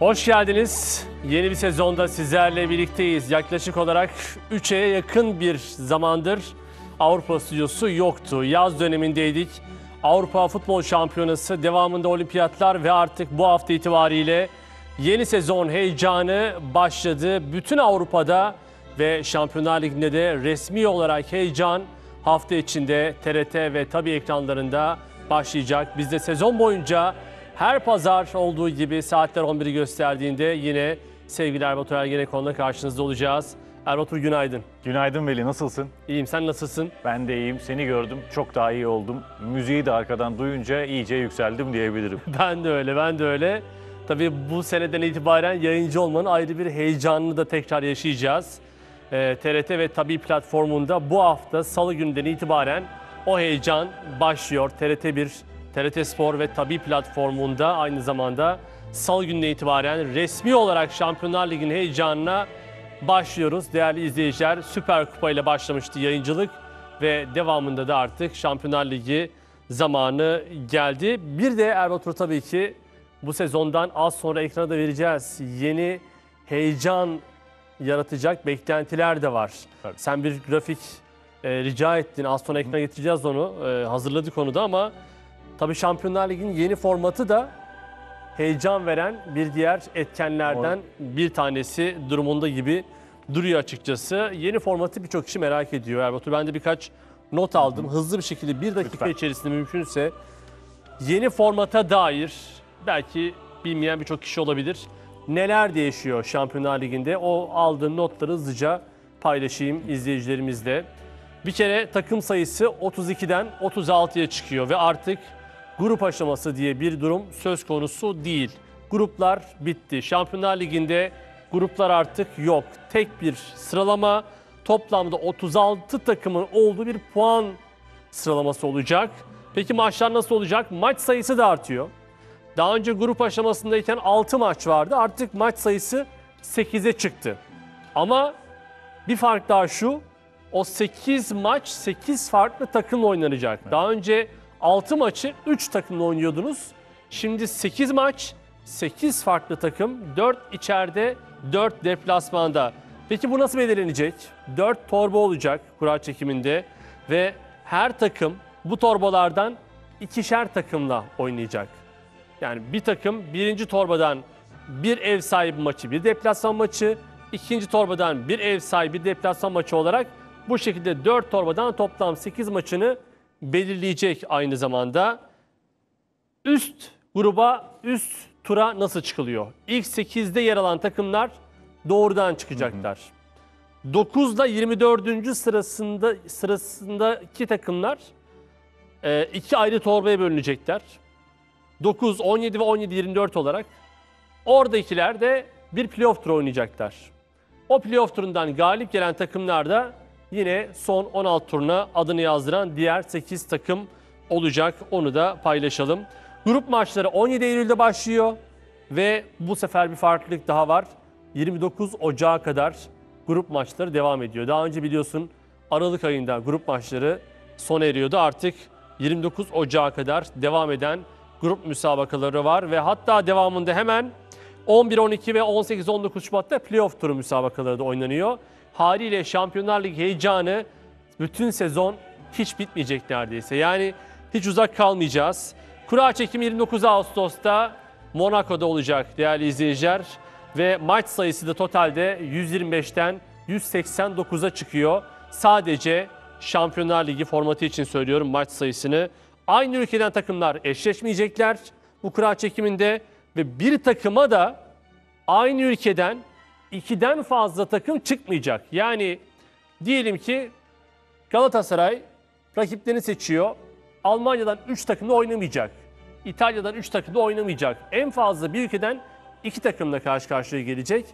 Hoş geldiniz. Yeni bir sezonda sizlerle birlikteyiz. Yaklaşık olarak 3'e yakın bir zamandır Avrupa stüdyosu yoktu. Yaz dönemindeydik. Avrupa Futbol Şampiyonası, devamında olimpiyatlar ve artık bu hafta itibariyle yeni sezon heyecanı başladı. Bütün Avrupa'da ve Şampiyonlar Ligi'nde de resmi olarak heyecan hafta içinde TRT ve tabi ekranlarında başlayacak. Biz de sezon boyunca her pazar olduğu gibi saatler 11'i gösterdiğinde yine sevgili Erbatur Ergenekon'la karşınızda olacağız. Erbatur günaydın. Günaydın Veli nasılsın? İyiyim sen nasılsın? Ben de iyiyim seni gördüm çok daha iyi oldum. Müziği de arkadan duyunca iyice yükseldim diyebilirim. ben de öyle ben de öyle. Tabii bu seneden itibaren yayıncı olmanın ayrı bir heyecanını da tekrar yaşayacağız. E, ee, TRT ve Tabi platformunda bu hafta salı günden itibaren o heyecan başlıyor. TRT 1 TRT Spor ve Tabi platformunda aynı zamanda salı gününe itibaren resmi olarak Şampiyonlar Ligi'nin heyecanına başlıyoruz. Değerli izleyiciler Süper Kupa ile başlamıştı yayıncılık ve devamında da artık Şampiyonlar Ligi zamanı geldi. Bir de Erbatur tabii ki bu sezondan az sonra ekrana da vereceğiz. Yeni heyecan yaratacak beklentiler de var. Evet. Sen bir grafik e, rica ettin. Az sonra ekrana getireceğiz onu. E, hazırladık onu da ama Tabi Şampiyonlar Ligi'nin yeni formatı da heyecan veren bir diğer etkenlerden bir tanesi durumunda gibi duruyor açıkçası. Yeni formatı birçok kişi merak ediyor. Erbatur ben de birkaç not aldım. Hızlı bir şekilde bir dakika Lütfen. içerisinde mümkünse yeni formata dair belki bilmeyen birçok kişi olabilir. Neler değişiyor Şampiyonlar Ligi'nde? O aldığım notları hızlıca paylaşayım izleyicilerimizle. Bir kere takım sayısı 32'den 36'ya çıkıyor ve artık grup aşaması diye bir durum söz konusu değil. Gruplar bitti. Şampiyonlar Ligi'nde gruplar artık yok. Tek bir sıralama toplamda 36 takımın olduğu bir puan sıralaması olacak. Peki maçlar nasıl olacak? Maç sayısı da artıyor. Daha önce grup aşamasındayken 6 maç vardı. Artık maç sayısı 8'e çıktı. Ama bir fark daha şu. O 8 maç 8 farklı takımla oynanacak. Daha önce 6 maçı 3 takımla oynuyordunuz. Şimdi 8 maç, 8 farklı takım, 4 içeride, 4 deplasmanda. Peki bu nasıl belirlenecek? 4 torba olacak kura çekiminde ve her takım bu torbalardan ikişer takımla oynayacak. Yani bir takım birinci torbadan bir ev sahibi maçı, bir deplasman maçı, ikinci torbadan bir ev sahibi, bir deplasman maçı olarak bu şekilde 4 torbadan toplam 8 maçını belirleyecek aynı zamanda. Üst gruba, üst tura nasıl çıkılıyor? İlk 8'de yer alan takımlar doğrudan çıkacaklar. Hı hı. 9 ile 24. sırasında sırasındaki takımlar e, iki ayrı torbaya bölünecekler. 9, 17 ve 17, 24 olarak. Oradakiler de bir playoff turu oynayacaklar. O playoff turundan galip gelen takımlar da yine son 16 turuna adını yazdıran diğer 8 takım olacak. Onu da paylaşalım. Grup maçları 17 Eylül'de başlıyor ve bu sefer bir farklılık daha var. 29 Ocağı kadar grup maçları devam ediyor. Daha önce biliyorsun Aralık ayında grup maçları sona eriyordu. Artık 29 Ocağı kadar devam eden grup müsabakaları var ve hatta devamında hemen 11, 12 ve 18, 19 Şubat'ta playoff turu müsabakaları da oynanıyor haliyle Şampiyonlar Ligi heyecanı bütün sezon hiç bitmeyecek neredeyse. Yani hiç uzak kalmayacağız. Kura çekimi 29 Ağustos'ta Monaco'da olacak değerli izleyiciler. Ve maç sayısı da totalde 125'ten 189'a çıkıyor. Sadece Şampiyonlar Ligi formatı için söylüyorum maç sayısını. Aynı ülkeden takımlar eşleşmeyecekler bu kura çekiminde ve bir takıma da aynı ülkeden ikiden fazla takım çıkmayacak. Yani diyelim ki Galatasaray rakiplerini seçiyor. Almanya'dan 3 takımla oynamayacak. İtalya'dan 3 takımla oynamayacak. En fazla bir ülkeden 2 takımla karşı karşıya gelecek.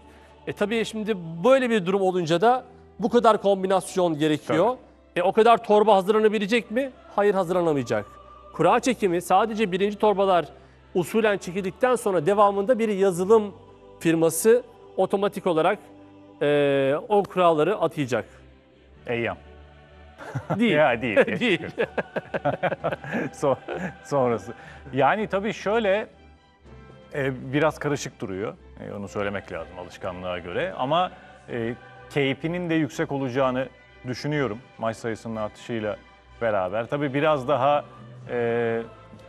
E tabii şimdi böyle bir durum olunca da bu kadar kombinasyon gerekiyor. Tabii. E o kadar torba hazırlanabilecek mi? Hayır hazırlanamayacak. Kura çekimi sadece birinci torbalar usulen çekildikten sonra devamında bir yazılım firması otomatik olarak e, o kuralları atayacak. Eyyam. Değil. ya değil. değil. değil. Son, sonrası. Yani tabii şöyle e, biraz karışık duruyor. E, onu söylemek lazım alışkanlığa göre. Ama e, keyfinin de yüksek olacağını düşünüyorum maç sayısının artışıyla beraber. Tabii biraz daha e,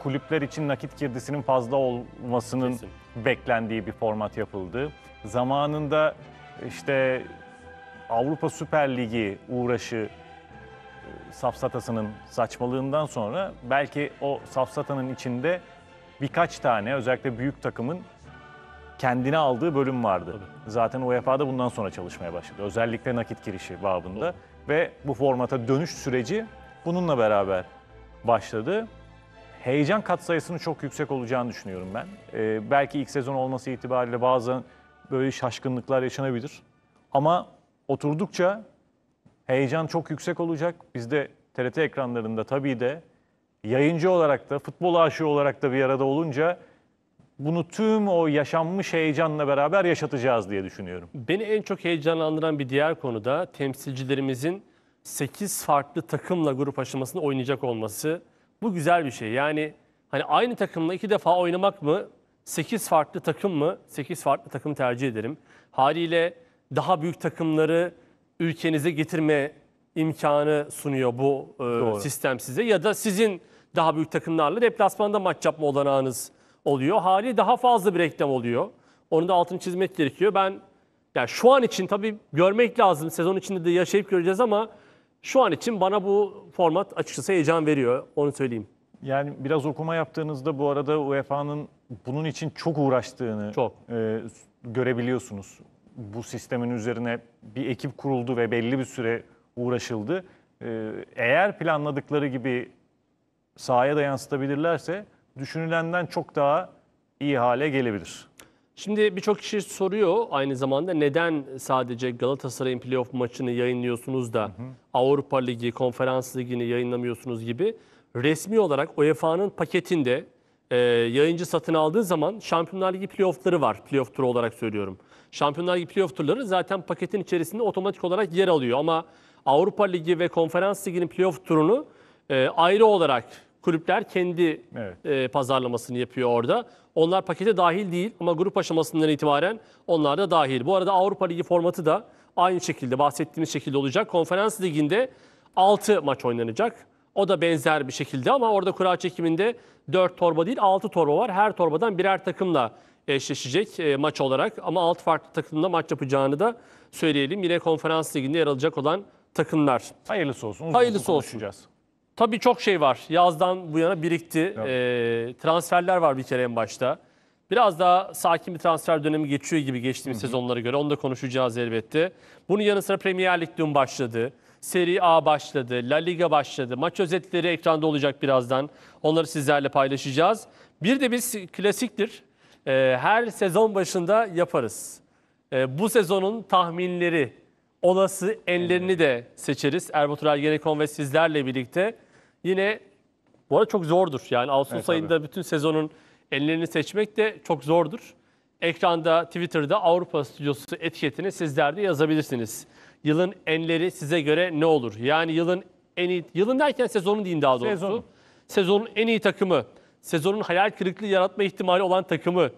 kulüpler için nakit girdisinin fazla olmasının Kesin. beklendiği bir format yapıldı. Zamanında işte Avrupa Süper Ligi uğraşı e, safsatasının saçmalığından sonra belki o safsatanın içinde birkaç tane özellikle büyük takımın kendine aldığı bölüm vardı. Tabii. Zaten UEFA'da bundan sonra çalışmaya başladı. Özellikle nakit girişi babında Doğru. ve bu formata dönüş süreci bununla beraber başladı. Heyecan katsayısının çok yüksek olacağını düşünüyorum ben. Ee, belki ilk sezon olması itibariyle bazen böyle şaşkınlıklar yaşanabilir. Ama oturdukça heyecan çok yüksek olacak. Biz de TRT ekranlarında tabii de yayıncı olarak da futbol aşığı olarak da bir arada olunca bunu tüm o yaşanmış heyecanla beraber yaşatacağız diye düşünüyorum. Beni en çok heyecanlandıran bir diğer konu da temsilcilerimizin 8 farklı takımla grup aşamasında oynayacak olması bu güzel bir şey. Yani hani aynı takımla iki defa oynamak mı? 8 farklı takım mı? 8 farklı takım tercih ederim. Haliyle daha büyük takımları ülkenize getirme imkanı sunuyor bu e, sistem size ya da sizin daha büyük takımlarla deplasmanda maç yapma olanağınız oluyor. Hali daha fazla bir reklam oluyor. Onun da altını çizmek gerekiyor. Ben yani şu an için tabii görmek lazım. Sezon içinde de yaşayıp göreceğiz ama şu an için bana bu format açıkçası heyecan veriyor. Onu söyleyeyim. Yani biraz okuma yaptığınızda bu arada UEFA'nın bunun için çok uğraştığını çok. E, görebiliyorsunuz. Bu sistemin üzerine bir ekip kuruldu ve belli bir süre uğraşıldı. E, eğer planladıkları gibi sahaya da yansıtabilirlerse düşünülenden çok daha iyi hale gelebilir. Şimdi birçok kişi soruyor aynı zamanda neden sadece Galatasaray'ın playoff maçını yayınlıyorsunuz da hı hı. Avrupa Ligi, Konferans Ligi'ni yayınlamıyorsunuz gibi. Resmi olarak UEFA'nın paketinde e, yayıncı satın aldığı zaman Şampiyonlar Ligi playoffları var. Playoff turu olarak söylüyorum. Şampiyonlar Ligi playoff turları zaten paketin içerisinde otomatik olarak yer alıyor. Ama Avrupa Ligi ve Konferans Ligi'nin playoff turunu e, ayrı olarak Kulüpler kendi evet. e, pazarlamasını yapıyor orada. Onlar pakete dahil değil ama grup aşamasından itibaren onlar da dahil. Bu arada Avrupa Ligi formatı da aynı şekilde bahsettiğimiz şekilde olacak. Konferans Ligi'nde 6 maç oynanacak. O da benzer bir şekilde ama orada kura çekiminde 4 torba değil 6 torba var. Her torbadan birer takımla eşleşecek e, maç olarak. Ama 6 farklı takımla maç yapacağını da söyleyelim. Yine konferans liginde yer alacak olan takımlar. Hayırlısı olsun. Hayırlısı olsun. Tabii çok şey var. Yazdan bu yana birikti. Evet. E, ee, transferler var bir kere en başta. Biraz daha sakin bir transfer dönemi geçiyor gibi geçtiğimiz hı sezonlara göre. Onu da konuşacağız elbette. Bunun yanı sıra Premier Lig dün başladı. Serie A başladı, La Liga başladı. Maç özetleri ekranda olacak birazdan. Onları sizlerle paylaşacağız. Bir de biz klasiktir. E, her sezon başında yaparız. E, bu sezonun tahminleri, olası enlerini de seçeriz. Erbatur Ergenekon ve sizlerle birlikte yine bu arada çok zordur. Yani Ağustos evet, ayında abi. bütün sezonun ellerini seçmek de çok zordur. Ekranda, Twitter'da Avrupa Stüdyosu etiketini sizler de yazabilirsiniz. Yılın enleri size göre ne olur? Yani yılın en iyi, yılın derken sezonun diyeyim daha doğrusu. Sezon. Sezonun en iyi takımı, sezonun hayal kırıklığı yaratma ihtimali olan takımı,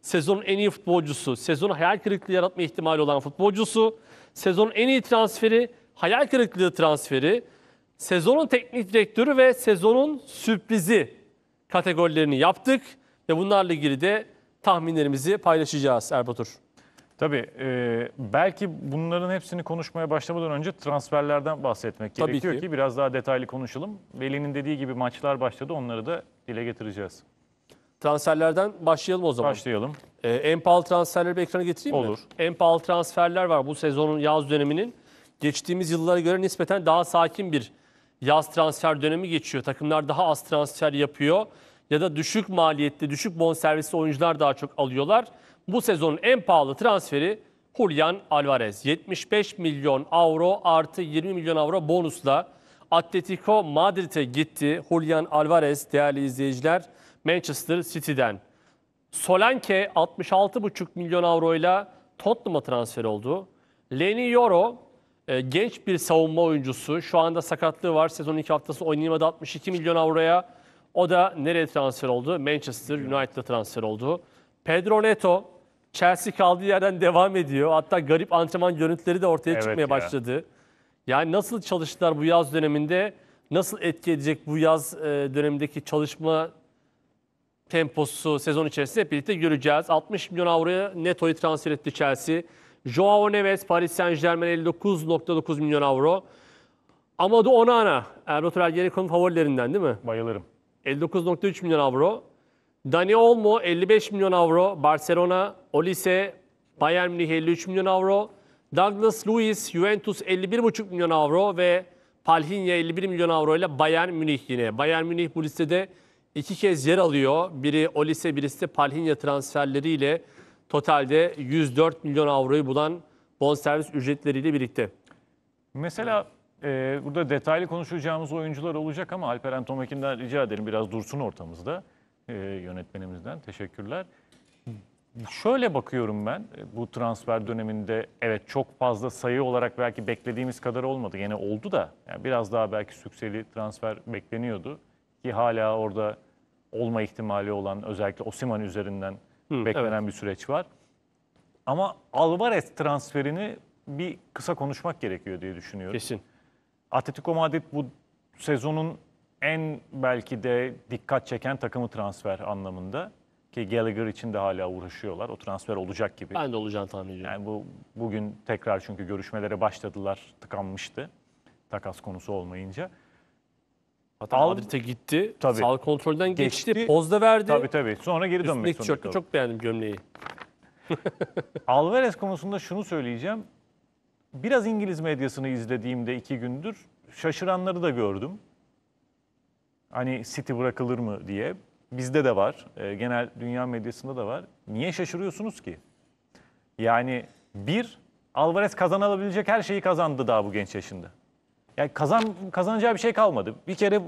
sezonun en iyi futbolcusu, sezonun hayal kırıklığı yaratma ihtimali olan futbolcusu, sezonun en iyi transferi, hayal kırıklığı transferi, sezonun teknik direktörü ve sezonun sürprizi kategorilerini yaptık. Ve bunlarla ilgili de tahminlerimizi paylaşacağız Erbatur. Tabii e, belki bunların hepsini konuşmaya başlamadan önce transferlerden bahsetmek Tabii gerekiyor ki. ki biraz daha detaylı konuşalım. Veli'nin dediği gibi maçlar başladı onları da dile getireceğiz. Transferlerden başlayalım o zaman. Başlayalım. Ee, en pahalı transferleri bir ekrana getireyim Olur. mi? Olur. En pahalı transferler var bu sezonun yaz döneminin. Geçtiğimiz yıllara göre nispeten daha sakin bir yaz transfer dönemi geçiyor. Takımlar daha az transfer yapıyor ya da düşük maliyetli, düşük bonservisli oyuncular daha çok alıyorlar. Bu sezonun en pahalı transferi Julian Alvarez. 75 milyon avro artı 20 milyon avro bonusla Atletico Madrid'e gitti. Julian Alvarez değerli izleyiciler Manchester City'den. Solanke 66,5 milyon avroyla Tottenham'a transfer oldu. Leni Yoro ee, genç bir savunma oyuncusu. Şu anda sakatlığı var. Sezonun ilk haftası oynayamadı 62 milyon avroya. O da nereye transfer oldu? Manchester United'a transfer oldu. Pedro Neto Chelsea kaldığı yerden devam ediyor. Hatta garip antrenman görüntüleri de ortaya Evet çıkmaya ya. başladı. Yani nasıl çalıştılar bu yaz döneminde? Nasıl etki edecek bu yaz e, dönemindeki çalışma temposu sezon içerisinde birlikte göreceğiz. 60 milyon avroya netoyu transfer etti Chelsea. Joao Neves Paris Saint Germain 59.9 milyon avro. Amadou Onana e, Erdoğan Ergenekon'un favorilerinden değil mi? Bayılırım. 59.3 milyon avro. Dani Olmo 55 milyon avro. Barcelona, Olise, Bayern Münih 53 milyon avro. Douglas Luiz, Juventus 51,5 milyon avro ve Palhinha 51 milyon avro ile Bayern Münih yine. Bayern Münih bu listede iki kez yer alıyor. Biri Olise, birisi de Palhinha transferleriyle Totalde 104 milyon avroyu bulan bonservis ücretleriyle birlikte. Mesela e, burada detaylı konuşacağımız oyuncular olacak ama Alperen Tomekin'den rica ederim biraz dursun ortamızda e, yönetmenimizden. Teşekkürler. Şöyle bakıyorum ben e, bu transfer döneminde evet çok fazla sayı olarak belki beklediğimiz kadar olmadı. Yine oldu da yani biraz daha belki sükseli transfer bekleniyordu ki hala orada olma ihtimali olan özellikle Osiman üzerinden Hı, beklenen evet. bir süreç var. Ama Alvarez transferini bir kısa konuşmak gerekiyor diye düşünüyorum. Kesin. Atletico Madrid bu sezonun en belki de dikkat çeken takımı transfer anlamında. Ki Gallagher için de hala uğraşıyorlar. O transfer olacak gibi. Ben de olacağını tahmin ediyorum. Yani bu, bugün tekrar çünkü görüşmelere başladılar. Tıkanmıştı. Takas konusu olmayınca. Hatta Al, Madrid'e gitti. Tabii. Sağlık kontrolden geçti. geçti. Pozda verdi. Tabii tabii. Sonra geri dönmek Üstündeki zorunda kaldı. çok beğendim gömleği. Alvarez konusunda şunu söyleyeceğim. Biraz İngiliz medyasını izlediğimde iki gündür şaşıranları da gördüm. Hani City bırakılır mı diye. Bizde de var. Ee, genel dünya medyasında da var. Niye şaşırıyorsunuz ki? Yani bir, Alvarez kazanabilecek her şeyi kazandı daha bu genç yaşında. Yani kazan, kazanacağı bir şey kalmadı. Bir kere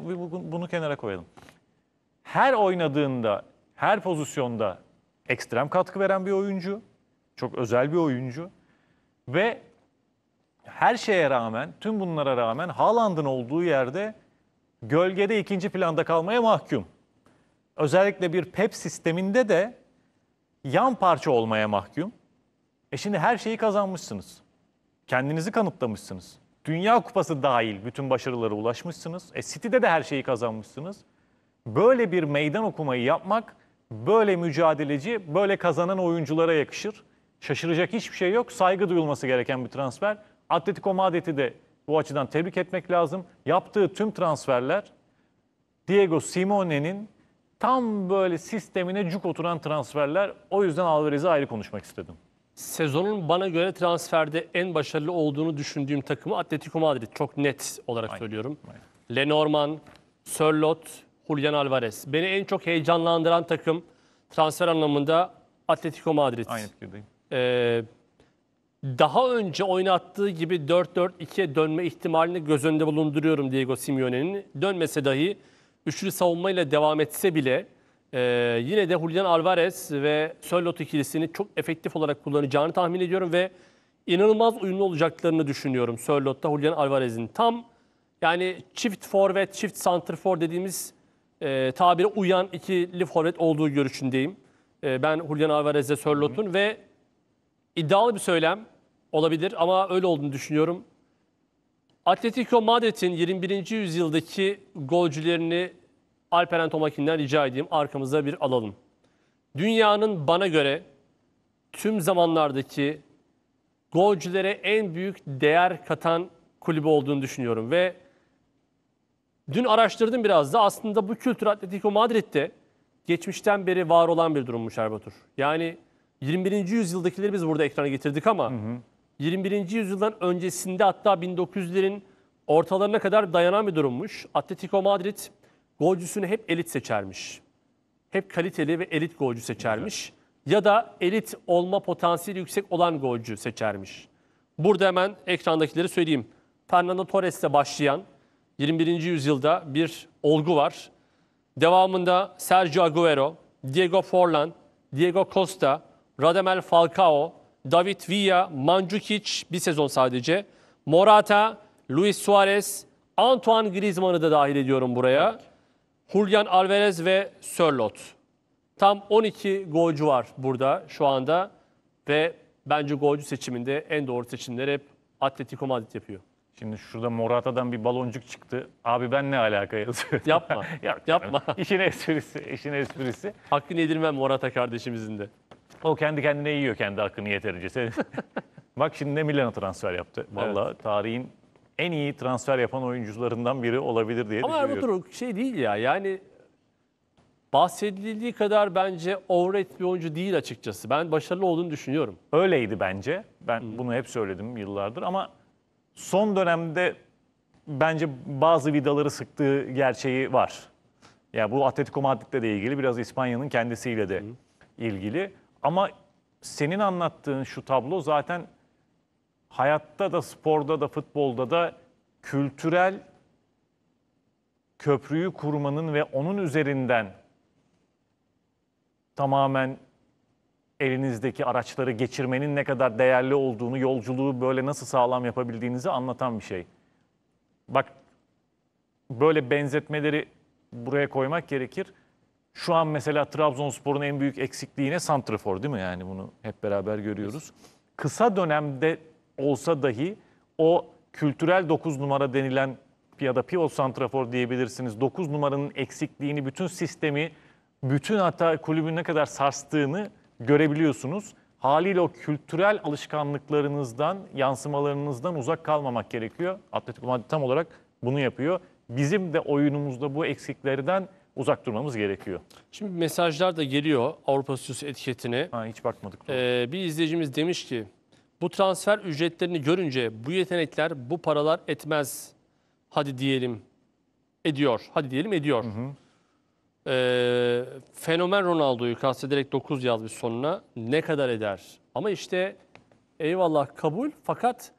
bunu kenara koyalım. Her oynadığında, her pozisyonda ekstrem katkı veren bir oyuncu. Çok özel bir oyuncu. Ve her şeye rağmen, tüm bunlara rağmen Haaland'ın olduğu yerde gölgede ikinci planda kalmaya mahkum. Özellikle bir Pep sisteminde de yan parça olmaya mahkum. E şimdi her şeyi kazanmışsınız. Kendinizi kanıtlamışsınız. Dünya Kupası dahil bütün başarılara ulaşmışsınız. E, City'de de her şeyi kazanmışsınız. Böyle bir meydan okumayı yapmak, böyle mücadeleci, böyle kazanan oyunculara yakışır. Şaşıracak hiçbir şey yok. Saygı duyulması gereken bir transfer. Atletico Madrid'i de bu açıdan tebrik etmek lazım. Yaptığı tüm transferler Diego Simone'nin tam böyle sistemine cuk oturan transferler. O yüzden Alvarez'i ayrı konuşmak istedim. Sezonun bana göre transferde en başarılı olduğunu düşündüğüm takımı Atletico Madrid. Çok net olarak Aynen. söylüyorum. Aynen. Lenormand, Sörlot, Julian Alvarez. Beni en çok heyecanlandıran takım transfer anlamında Atletico Madrid. Aynı fikirdeyim. Ee, daha önce oynattığı gibi 4-4-2'ye dönme ihtimalini göz önünde bulunduruyorum Diego Simeone'nin. Dönmese dahi üçlü savunmayla devam etse bile ee, yine de Julian Alvarez ve Sörlot ikilisini çok efektif olarak kullanacağını tahmin ediyorum ve inanılmaz uyumlu olacaklarını düşünüyorum Sörlot'ta Julian Alvarez'in. Tam yani çift forvet, çift center for dediğimiz e, tabire uyan ikili forvet olduğu görüşündeyim. E, ben Julian Alvarez'le Sörlot'un ve iddialı bir söylem olabilir ama öyle olduğunu düşünüyorum. Atletico Madrid'in 21. yüzyıldaki golcülerini Alperen Tomakin'den rica edeyim arkamıza bir alalım. Dünyanın bana göre tüm zamanlardaki golcülere en büyük değer katan kulübü olduğunu düşünüyorum ve dün araştırdım biraz da aslında bu kültür Atletico Madrid'de geçmişten beri var olan bir durummuş Erbatur. Yani 21. yüzyıldakileri biz burada ekrana getirdik ama hı hı. 21. yüzyıldan öncesinde hatta 1900'lerin ortalarına kadar dayanan bir durummuş. Atletico Madrid golcüsünü hep elit seçermiş. Hep kaliteli ve elit golcü seçermiş. Ya da elit olma potansiyeli yüksek olan golcü seçermiş. Burada hemen ekrandakileri söyleyeyim. Fernando Torres'le başlayan 21. yüzyılda bir olgu var. Devamında Sergio Agüero, Diego Forlan, Diego Costa, Radamel Falcao, David Villa, Mandzukic bir sezon sadece. Morata, Luis Suarez, Antoine Griezmann'ı da dahil ediyorum buraya. Evet. Julian Alvarez ve Sörlot. Tam 12 golcü var burada şu anda ve bence golcü seçiminde en doğru seçimler hep Atletico Madrid yapıyor. Şimdi şurada Morata'dan bir baloncuk çıktı. Abi ben ne alaka yazıyorum. Yapma. Yok, yapma. İşin esprisi, işin esprisi. Hakkını yedirmem Morata kardeşimizin de. O kendi kendine yiyor kendi hakkını yeterince. Bak şimdi ne Milan'a transfer yaptı. Vallahi evet. tarihin en iyi transfer yapan oyuncularından biri olabilir diye Ama düşünüyorum. Ama Erman şey değil ya yani bahsedildiği kadar bence overrated bir oyuncu değil açıkçası. Ben başarılı olduğunu düşünüyorum. Öyleydi bence. Ben hmm. bunu hep söyledim yıllardır ama son dönemde bence bazı vidaları sıktığı gerçeği var. Ya yani bu Atletico Madrid'le de ilgili biraz İspanya'nın kendisiyle de hmm. ilgili ama senin anlattığın şu tablo zaten hayatta da sporda da futbolda da kültürel köprüyü kurmanın ve onun üzerinden tamamen elinizdeki araçları geçirmenin ne kadar değerli olduğunu, yolculuğu böyle nasıl sağlam yapabildiğinizi anlatan bir şey. Bak böyle benzetmeleri buraya koymak gerekir. Şu an mesela Trabzonspor'un en büyük eksikliği ne? Santrafor değil mi? Yani bunu hep beraber görüyoruz. Kısa dönemde olsa dahi o kültürel 9 numara denilen ya da pivot santrafor diyebilirsiniz. 9 numaranın eksikliğini, bütün sistemi, bütün hatta kulübün ne kadar sarstığını görebiliyorsunuz. Haliyle o kültürel alışkanlıklarınızdan, yansımalarınızdan uzak kalmamak gerekiyor. Atletico Madrid tam olarak bunu yapıyor. Bizim de oyunumuzda bu eksiklerden uzak durmamız gerekiyor. Şimdi mesajlar da geliyor Avrupa Stüdyosu etiketine. Ha, hiç bakmadık. Ee, bir izleyicimiz demiş ki bu transfer ücretlerini görünce bu yetenekler, bu paralar etmez. Hadi diyelim ediyor. Hadi diyelim ediyor. Hı hı. Ee, fenomen Ronaldo'yu kastederek 9 yazmış sonuna. Ne kadar eder? Ama işte eyvallah kabul fakat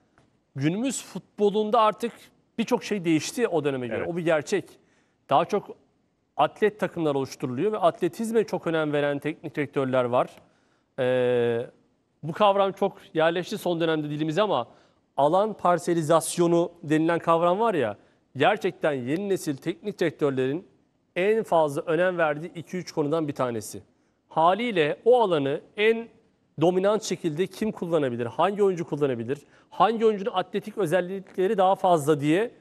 günümüz futbolunda artık birçok şey değişti o döneme göre. Evet. O bir gerçek. Daha çok atlet takımlar oluşturuluyor ve atletizme çok önem veren teknik direktörler var. Ee, bu kavram çok yerleşti son dönemde dilimize ama alan parselizasyonu denilen kavram var ya, gerçekten yeni nesil teknik direktörlerin en fazla önem verdiği 2-3 konudan bir tanesi. Haliyle o alanı en dominant şekilde kim kullanabilir, hangi oyuncu kullanabilir, hangi oyuncunun atletik özellikleri daha fazla diye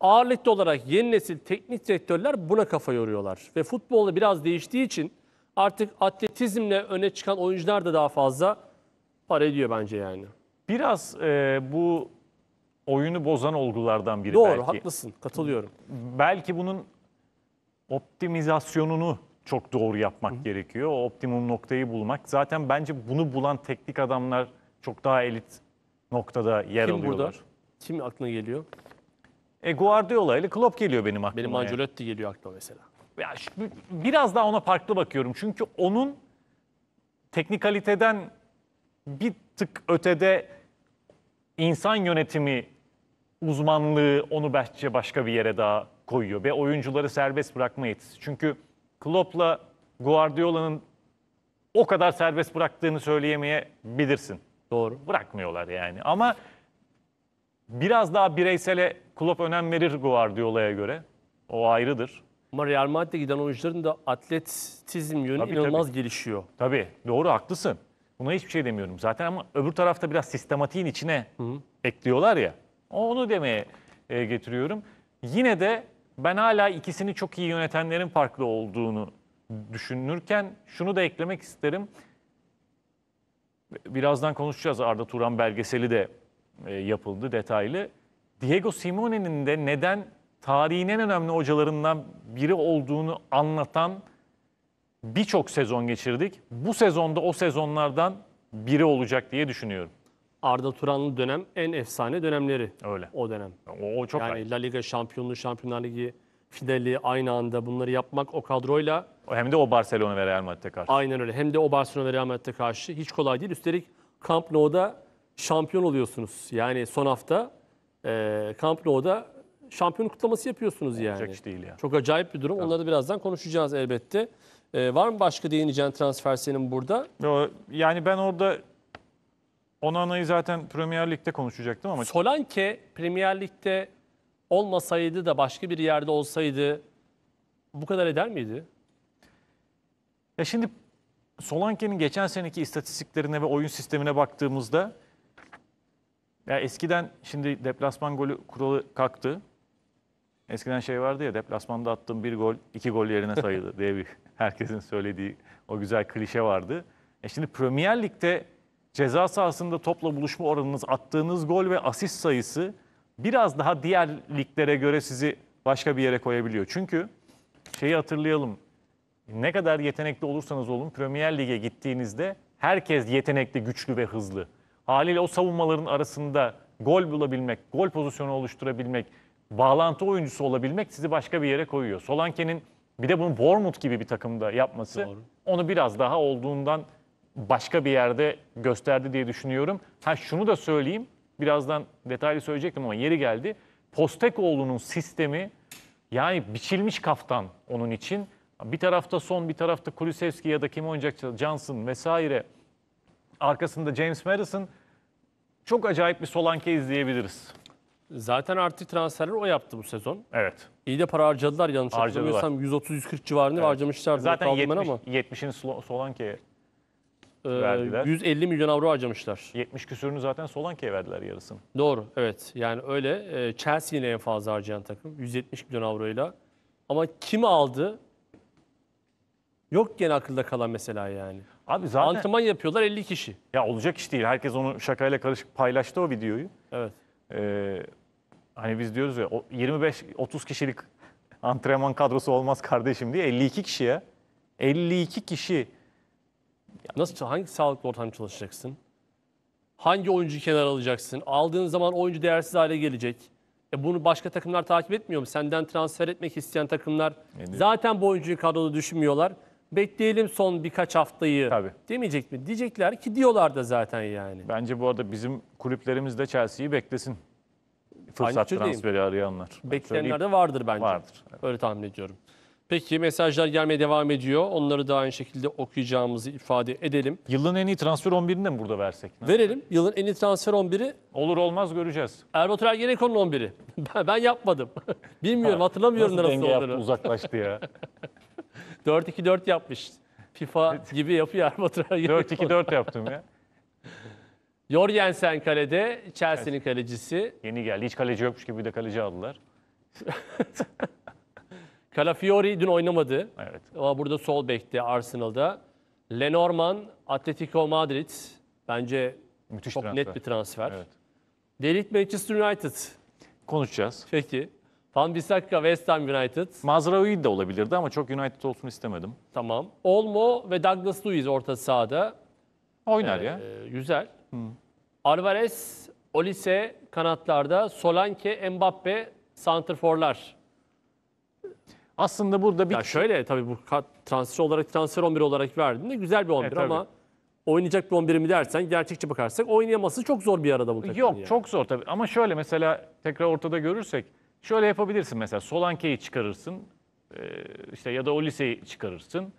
ağırlıklı olarak yeni nesil teknik direktörler buna kafa yoruyorlar. Ve futbolda biraz değiştiği için artık atletizmle öne çıkan oyuncular da daha fazla par ediyor bence yani. Biraz e, bu oyunu bozan olgulardan biri Doğru, belki. haklısın. Katılıyorum. Belki bunun optimizasyonunu çok doğru yapmak Hı-hı. gerekiyor. O optimum noktayı bulmak. Zaten bence bunu bulan teknik adamlar çok daha elit noktada yer Kim alıyorlar. Burada? Kim aklına geliyor? E Guardiola ile Klopp geliyor benim aklıma. Benim Ancelotti geliyor aklıma mesela. Ya biraz daha ona farklı bakıyorum. Çünkü onun teknikaliteden bir tık ötede insan yönetimi uzmanlığı onu bence başka bir yere daha koyuyor ve oyuncuları serbest bırakma yetisi. Çünkü Klopp'la Guardiola'nın o kadar serbest bıraktığını söyleyemeyebilirsin. Doğru. Bırakmıyorlar yani. Ama biraz daha bireysele Klopp önem verir Guardiola'ya göre. O ayrıdır. Ama Real Madrid'e giden oyuncuların da atletizm yönü tabii, inanılmaz tabii. gelişiyor. Tabii. Doğru haklısın. Buna hiçbir şey demiyorum zaten ama öbür tarafta biraz sistematiğin içine Hı. ekliyorlar ya. Onu demeye e, getiriyorum. Yine de ben hala ikisini çok iyi yönetenlerin farklı olduğunu düşünürken şunu da eklemek isterim. Birazdan konuşacağız Arda Turan belgeseli de e, yapıldı detaylı. Diego Simone'nin de neden tarihin en önemli hocalarından biri olduğunu anlatan birçok sezon geçirdik. Bu sezonda o sezonlardan biri olacak diye düşünüyorum. Arda Turanlı dönem en efsane dönemleri. Öyle. O dönem. O, o çok yani ayrı. La Liga şampiyonluğu, Şampiyonlar Ligi finali aynı anda bunları yapmak o kadroyla. Hem de o Barcelona ve Real Madrid'e karşı. Aynen öyle. Hem de o Barcelona ve Real Madrid'e karşı hiç kolay değil. Üstelik Camp Nou'da şampiyon oluyorsunuz. Yani son hafta e, Camp Nou'da şampiyon kutlaması yapıyorsunuz yani. Olacak iş değil ya. Çok acayip bir durum. Evet. Onları da birazdan konuşacağız elbette. E, var mı başka değineceğin transfer senin burada? Yo, yani ben orada Onana'yı zaten Premier Lig'de konuşacaktım ama Solanke Premier Lig'de olmasaydı da başka bir yerde olsaydı bu kadar eder miydi? ya şimdi Solanke'nin geçen seneki istatistiklerine ve oyun sistemine baktığımızda ya eskiden şimdi deplasman golü kuralı kalktı. Eskiden şey vardı ya deplasmanda attığım bir gol iki gol yerine sayıldı diye bir herkesin söylediği o güzel klişe vardı. E şimdi Premier Lig'de ceza sahasında topla buluşma oranınız, attığınız gol ve asist sayısı biraz daha diğer liglere göre sizi başka bir yere koyabiliyor. Çünkü şeyi hatırlayalım. Ne kadar yetenekli olursanız olun Premier Lig'e gittiğinizde herkes yetenekli, güçlü ve hızlı. Haliyle o savunmaların arasında gol bulabilmek, gol pozisyonu oluşturabilmek, bağlantı oyuncusu olabilmek sizi başka bir yere koyuyor. Solanke'nin bir de bunu Bournemouth gibi bir takımda yapması Doğru. onu biraz daha olduğundan başka bir yerde gösterdi diye düşünüyorum. Ha şunu da söyleyeyim. Birazdan detaylı söyleyecektim ama yeri geldi. Postekoğlu'nun sistemi yani biçilmiş kaftan onun için. Bir tarafta Son, bir tarafta Kulusevski ya da kim oynayacaksa Johnson vesaire. Arkasında James Madison. Çok acayip bir Solanke izleyebiliriz. Zaten artı transferleri o yaptı bu sezon. Evet. İyi de para harcadılar yanlış Harcadılar. hatırlamıyorsam 130-140 civarında evet. harcamışlardı. Zaten 70, ama. 70'ini Solanke'ye ee, verdiler. 150 milyon avro harcamışlar. 70 küsürünü zaten Solanke'ye verdiler yarısını. Doğru evet yani öyle. Ee, Chelsea yine en fazla harcayan takım 170 milyon avroyla. Ama kim aldı? Yok gene akılda kalan mesela yani. Abi zaten... Antrenman yapıyorlar 50 kişi. Ya olacak iş değil. Herkes onu şakayla karışık paylaştı o videoyu. Evet. Ee, hani biz diyoruz ya 25-30 kişilik antrenman kadrosu olmaz kardeşim diye 52 kişiye 52 kişi Nasıl hangi sağlıklı ortam çalışacaksın? Hangi oyuncu kenar alacaksın? Aldığın zaman oyuncu değersiz hale gelecek. E bunu başka takımlar takip etmiyor mu? Senden transfer etmek isteyen takımlar Yani- e zaten bu oyuncuyu kadroda düşünmüyorlar. Bekleyelim son birkaç haftayı Tabii. demeyecek mi? Diyecekler ki diyorlar da zaten yani. bence bu arada bizim kulüplerimiz de Chelsea'yi beklesin fırsat şey transferi arayanlar. Bekleyenler de vardır bence. Vardır. Evet. Öyle tahmin ediyorum. Peki mesajlar gelmeye devam ediyor. Onları da aynı şekilde okuyacağımızı ifade edelim. Yılın en iyi transfer 11'ini de mi burada versek? Ne? Verelim. Yılın en iyi transfer 11'i. Olur olmaz göreceğiz. Erbatur Ergenekon'un 11'i. Ben, ben yapmadım. Bilmiyorum ha, hatırlamıyorum nasıl, nasıl olduğunu. Yaptı, uzaklaştı ya. 4-2-4 yapmış. FIFA gibi yapıyor Erbatur Ergenekon. 4-2-4 yaptım ya. Jorgensen kalede, Chelsea'nin kalecisi. Yeni geldi. Hiç kaleci yokmuş gibi bir de kaleci aldılar. Calafiori dün oynamadı. Evet. Ama burada sol bekti Arsenal'da. Lenormand, Atletico Madrid. Bence Müthiş çok transfer. net bir transfer. Evet. Delit Manchester United. Konuşacağız. Peki. Van Bissaka West Ham United. Mazraoui de olabilirdi ama çok United olsun istemedim. Tamam. Olmo ve Douglas Luiz orta sahada. Oynar ee, ya. Güzel. Alvarez, Olise kanatlarda, Solanke, Mbappe, santrforlar. Aslında burada bir... Ya şöyle tabii bu transfer olarak transfer 11 olarak verdiğinde güzel bir 11 e, ama oynayacak bir 11 mi dersen gerçekçi bakarsak oynayaması çok zor bir arada bu takım. Yok yani. çok zor tabii ama şöyle mesela tekrar ortada görürsek şöyle yapabilirsin mesela Solanke'yi çıkarırsın e, işte ya da Olise'yi çıkarırsın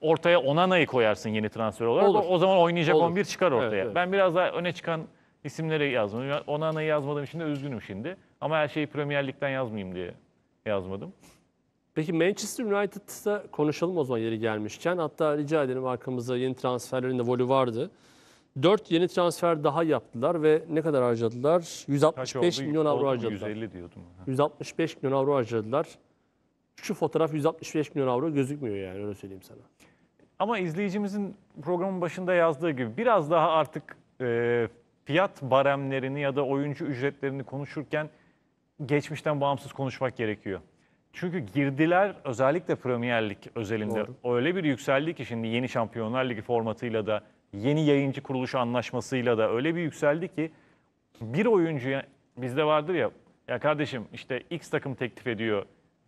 ortaya Onana'yı koyarsın yeni transfer olarak. Olur. O zaman oynayacak Olur. 11 çıkar ortaya. Evet, evet. Ben biraz daha öne çıkan isimleri yazmadım. Onana'yı yazmadığım için de üzgünüm şimdi. Ama her şeyi Premier Lig'den yazmayayım diye yazmadım. Peki Manchester United'da konuşalım o zaman yeri gelmişken. Hatta rica ederim arkamızda yeni transferlerin de volü vardı. 4 yeni transfer daha yaptılar ve ne kadar harcadılar? 165 milyon avro harcadılar. 150 diyordum. 165 milyon avro harcadılar şu fotoğraf 165 milyon avro gözükmüyor yani öyle söyleyeyim sana. Ama izleyicimizin programın başında yazdığı gibi biraz daha artık e, fiyat baremlerini ya da oyuncu ücretlerini konuşurken geçmişten bağımsız konuşmak gerekiyor. Çünkü girdiler özellikle Premier Lig özelinde Doğru. öyle bir yükseldi ki şimdi yeni Şampiyonlar Ligi formatıyla da yeni yayıncı kuruluşu anlaşmasıyla da öyle bir yükseldi ki bir oyuncuya bizde vardır ya ya kardeşim işte X takım teklif ediyor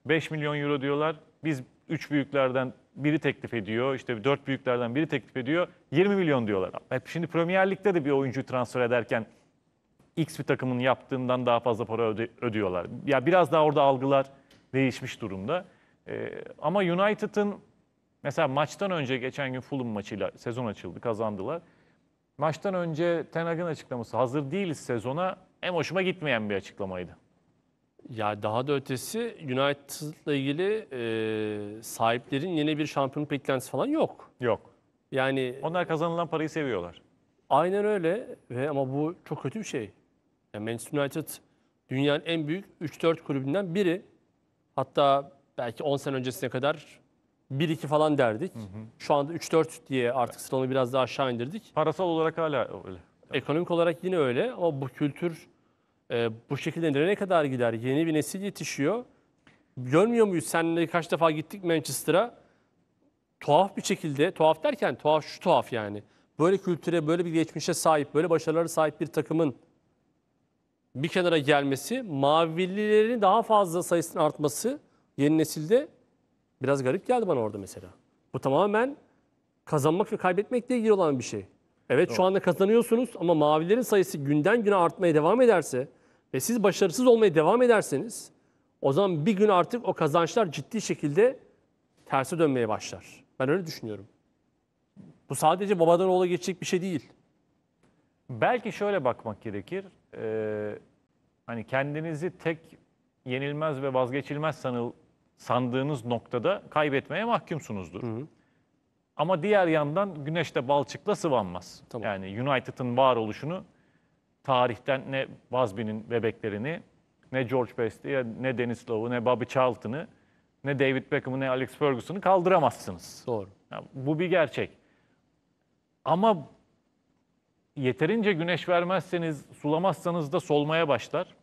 5 milyon euro diyorlar. Biz 3 büyüklerden biri teklif ediyor. İşte 4 büyüklerden biri teklif ediyor. 20 milyon diyorlar. Hep şimdi Premier Lig'de de bir oyuncuyu transfer ederken X bir takımın yaptığından daha fazla para öde- ödüyorlar. Ya biraz daha orada algılar değişmiş durumda. Ee, ama United'ın mesela maçtan önce geçen gün Fulham maçıyla sezon açıldı, kazandılar. Maçtan önce Ten Hag'ın açıklaması hazır değiliz sezona en hoşuma gitmeyen bir açıklamaydı. Ya daha da ötesi United'la ilgili e, sahiplerin yeni bir şampiyonluk beklentisi falan yok. Yok. Yani Onlar kazanılan parayı seviyorlar. aynen öyle ve ama bu çok kötü bir şey. Ya Manchester United dünyanın en büyük 3-4 kulübünden biri. Hatta belki 10 sene öncesine kadar 1-2 falan derdik. Şu anda 3-4 diye artık sıralamayı biraz daha aşağı indirdik. Parasal olarak hala öyle. Ekonomik olarak yine öyle ama bu kültür e, bu şekilde nereye kadar gider? Yeni bir nesil yetişiyor. Görmüyor muyuz? Seninle kaç defa gittik Manchester'a. Tuhaf bir şekilde, tuhaf derken tuhaf şu tuhaf yani. Böyle kültüre, böyle bir geçmişe sahip, böyle başarılara sahip bir takımın bir kenara gelmesi, mavililerin daha fazla sayısının artması yeni nesilde biraz garip geldi bana orada mesela. Bu tamamen kazanmak ve kaybetmekle ilgili olan bir şey. Evet Doğru. şu anda kazanıyorsunuz ama mavilerin sayısı günden güne artmaya devam ederse ve siz başarısız olmaya devam ederseniz o zaman bir gün artık o kazançlar ciddi şekilde terse dönmeye başlar. Ben öyle düşünüyorum. Bu sadece babadan oğula geçecek bir şey değil. Belki şöyle bakmak gerekir. Ee, hani kendinizi tek yenilmez ve vazgeçilmez sanıl, sandığınız noktada kaybetmeye mahkumsunuzdur. Hı hı. Ama diğer yandan güneş de balçıkla sıvanmaz. Tamam. Yani United'ın varoluşunu tarihten ne Basby'nin bebeklerini, ne George Best'i, ne Dennis Love'u, ne Bobby Charlton'ı, ne David Beckham'ı, ne Alex Ferguson'ı kaldıramazsınız. Doğru. Yani bu bir gerçek. Ama yeterince güneş vermezseniz, sulamazsanız da solmaya başlar.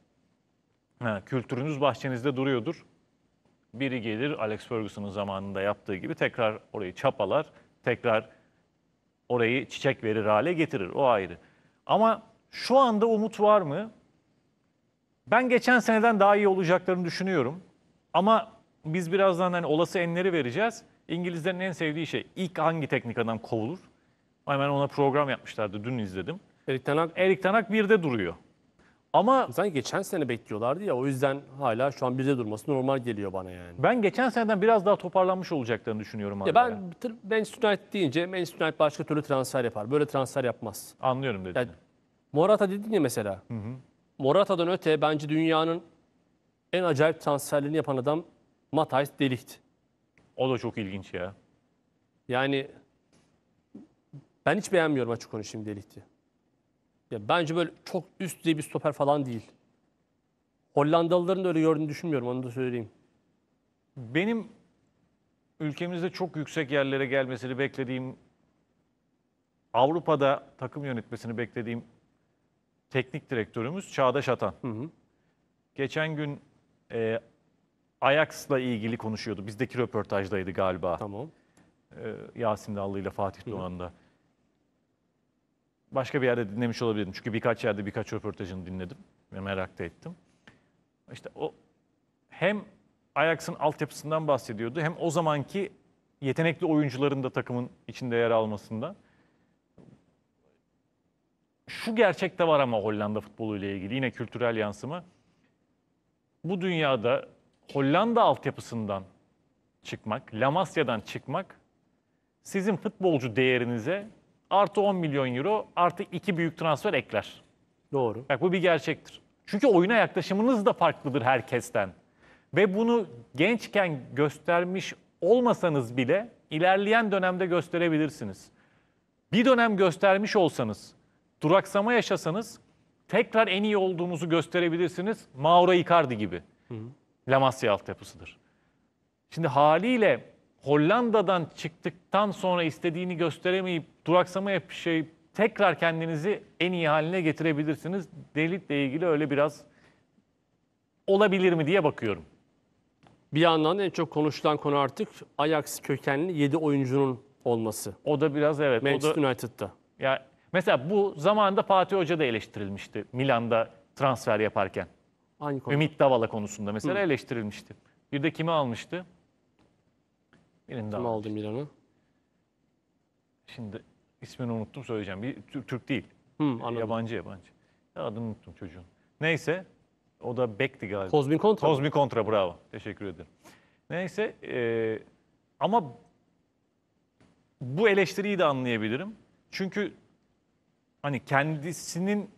Ha, kültürünüz bahçenizde duruyordur. Biri gelir Alex Ferguson'ın zamanında yaptığı gibi tekrar orayı çapalar tekrar orayı çiçek verir hale getirir. O ayrı. Ama şu anda umut var mı? Ben geçen seneden daha iyi olacaklarını düşünüyorum. Ama biz birazdan hani olası enleri vereceğiz. İngilizlerin en sevdiği şey ilk hangi teknik adam kovulur? Hemen ona program yapmışlardı. Dün izledim. Erik Tanak, Erik Tanak 1'de duruyor. Ama Zaten geçen sene bekliyorlardı ya o yüzden hala şu an bize durması normal geliyor bana yani. ben geçen seneden biraz daha toparlanmış olacaklarını düşünüyorum. Ya ben tır- Manchester United deyince Manchester United başka türlü transfer yapar. Böyle transfer yapmaz. anlıyorum dedi. Yani Morata dedin ya mesela. Morata'dan öte bence dünyanın en acayip transferlerini yapan adam Matthijs de o da çok ilginç ya. Yani ben hiç beğenmiyorum açık konuşayım De ya bence böyle çok üst düzey bir stoper falan değil. Hollandalıların da öyle gördüğünü düşünmüyorum onu da söyleyeyim. Benim ülkemizde çok yüksek yerlere gelmesini beklediğim, Avrupa'da takım yönetmesini beklediğim teknik direktörümüz Çağdaş Atan. Hı hı. Geçen gün e, Ajax'la ilgili konuşuyordu. Bizdeki röportajdaydı galiba. Tamam. E, Yasin Dallı ile Fatih Doğan'da başka bir yerde dinlemiş olabilirim. Çünkü birkaç yerde birkaç röportajını dinledim ve merak da ettim. İşte o hem Ajax'ın altyapısından bahsediyordu hem o zamanki yetenekli oyuncuların da takımın içinde yer almasında. Şu gerçek de var ama Hollanda futbolu ile ilgili yine kültürel yansıma. Bu dünyada Hollanda altyapısından çıkmak, La Masya'dan çıkmak sizin futbolcu değerinize artı 10 milyon euro artı iki büyük transfer ekler. Doğru. Bak bu bir gerçektir. Çünkü oyuna yaklaşımınız da farklıdır herkesten. Ve bunu gençken göstermiş olmasanız bile ilerleyen dönemde gösterebilirsiniz. Bir dönem göstermiş olsanız, duraksama yaşasanız tekrar en iyi olduğunuzu gösterebilirsiniz. Mauro Icardi gibi. Hı hı. Lamasya altyapısıdır. Şimdi haliyle Hollanda'dan çıktıktan sonra istediğini gösteremeyip duraksamaya şey tekrar kendinizi en iyi haline getirebilirsiniz. Delitle ilgili öyle biraz olabilir mi diye bakıyorum. Bir yandan en çok konuşulan konu artık Ajax kökenli 7 oyuncunun olması. O da biraz evet. Manchester o United'da. Ya mesela bu zamanında Fatih Hoca da eleştirilmişti Milan'da transfer yaparken. Hangi konu? Ümit Davala konusunda mesela Hı. eleştirilmişti. Bir de kimi almıştı? Birini daha Kim aldı Milan'ı? Şimdi ismini unuttum söyleyeceğim. Bir Türk değil. Hı, Yabancı yabancı. Ya adını unuttum çocuğun. Neyse o da bekti galiba. Kozmin kontra. mı? Kozmi kontra bravo. Teşekkür ederim. Neyse e, ama bu eleştiriyi de anlayabilirim. Çünkü hani kendisinin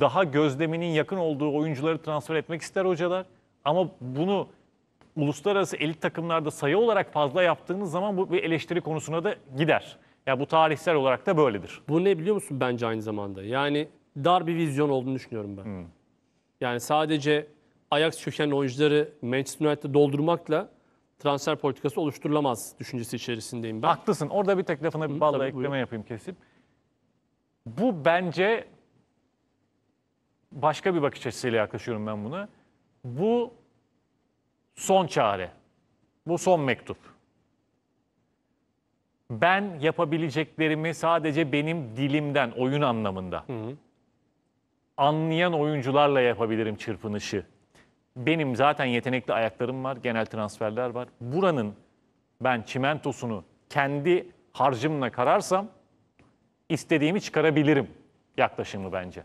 daha gözleminin yakın olduğu oyuncuları transfer etmek ister hocalar. Ama bunu uluslararası elit takımlarda sayı olarak fazla yaptığınız zaman bu bir eleştiri konusuna da gider. Ya yani bu tarihsel olarak da böyledir. Bu ne biliyor musun bence aynı zamanda? Yani dar bir vizyon olduğunu düşünüyorum ben. Hmm. Yani sadece Ajax kökenli oyuncuları Manchester United'da doldurmakla transfer politikası oluşturulamaz düşüncesi içerisindeyim ben. Haklısın. Orada bir tek lafına bir balla ekleme buyur. yapayım kesip. Bu bence başka bir bakış açısıyla yaklaşıyorum ben buna. Bu son çare. Bu son mektup. Ben yapabileceklerimi sadece benim dilimden, oyun anlamında. Hı hı. Anlayan oyuncularla yapabilirim çırpınışı. Benim zaten yetenekli ayaklarım var, genel transferler var. Buranın ben çimentosunu kendi harcımla kararsam istediğimi çıkarabilirim yaklaşımı bence.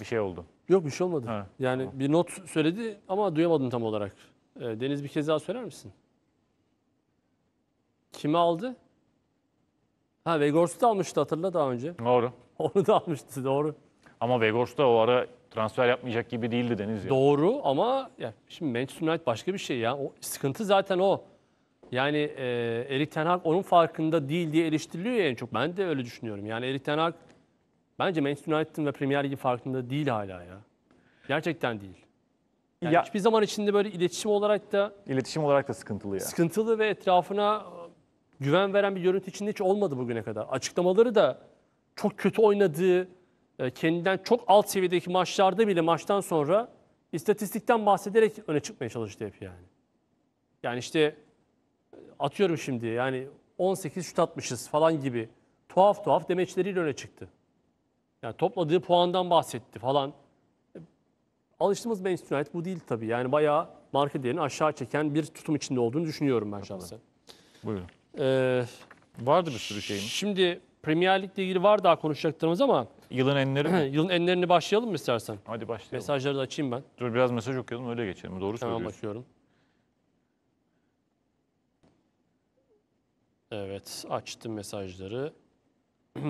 Bir şey oldu. Yok bir şey olmadı. Ha, yani tamam. bir not söyledi ama duyamadım tam olarak. Ee, Deniz bir kez daha söyler misin? Kimi aldı? Ha Vegors'u da almıştı hatırla daha önce. Doğru. Onu da almıştı doğru. Ama Vegors da o ara transfer yapmayacak gibi değildi Deniz ya. Doğru ama ya şimdi Manchester United başka bir şey ya. O sıkıntı zaten o. Yani e, Erik Ten Hag onun farkında değil diye eleştiriliyor ya en çok. Ben de öyle düşünüyorum. Yani Erik Ten Hag Bence Manchester United'ın ve Premier Lig'in farkında değil hala ya. Gerçekten değil. Yani ya, hiçbir zaman içinde böyle iletişim olarak da... iletişim olarak da sıkıntılı ya. Sıkıntılı ve etrafına e, güven veren bir görüntü içinde hiç olmadı bugüne kadar. Açıklamaları da çok kötü oynadığı, e, kendinden çok alt seviyedeki maçlarda bile maçtan sonra istatistikten bahsederek öne çıkmaya çalıştı hep yani. Yani işte e, atıyorum şimdi yani 18 şut atmışız falan gibi tuhaf tuhaf demeçleriyle öne çıktı. Yani topladığı puandan bahsetti falan. E, alıştığımız Manchester United bu değil tabii. Yani bayağı marka değerini aşağı çeken bir tutum içinde olduğunu düşünüyorum ben şahsen. Buyurun. Ee, Vardı bir sürü şeyin. Şimdi Premier Lig'le ilgili var daha konuşacaklarımız ama Yılın enleri mi? yılın enlerini başlayalım mı istersen? Hadi başlayalım. Mesajları da açayım ben. Dur biraz mesaj okuyalım öyle geçelim. Doğru Hemen söylüyorsun. başlıyorum. Evet, açtım mesajları.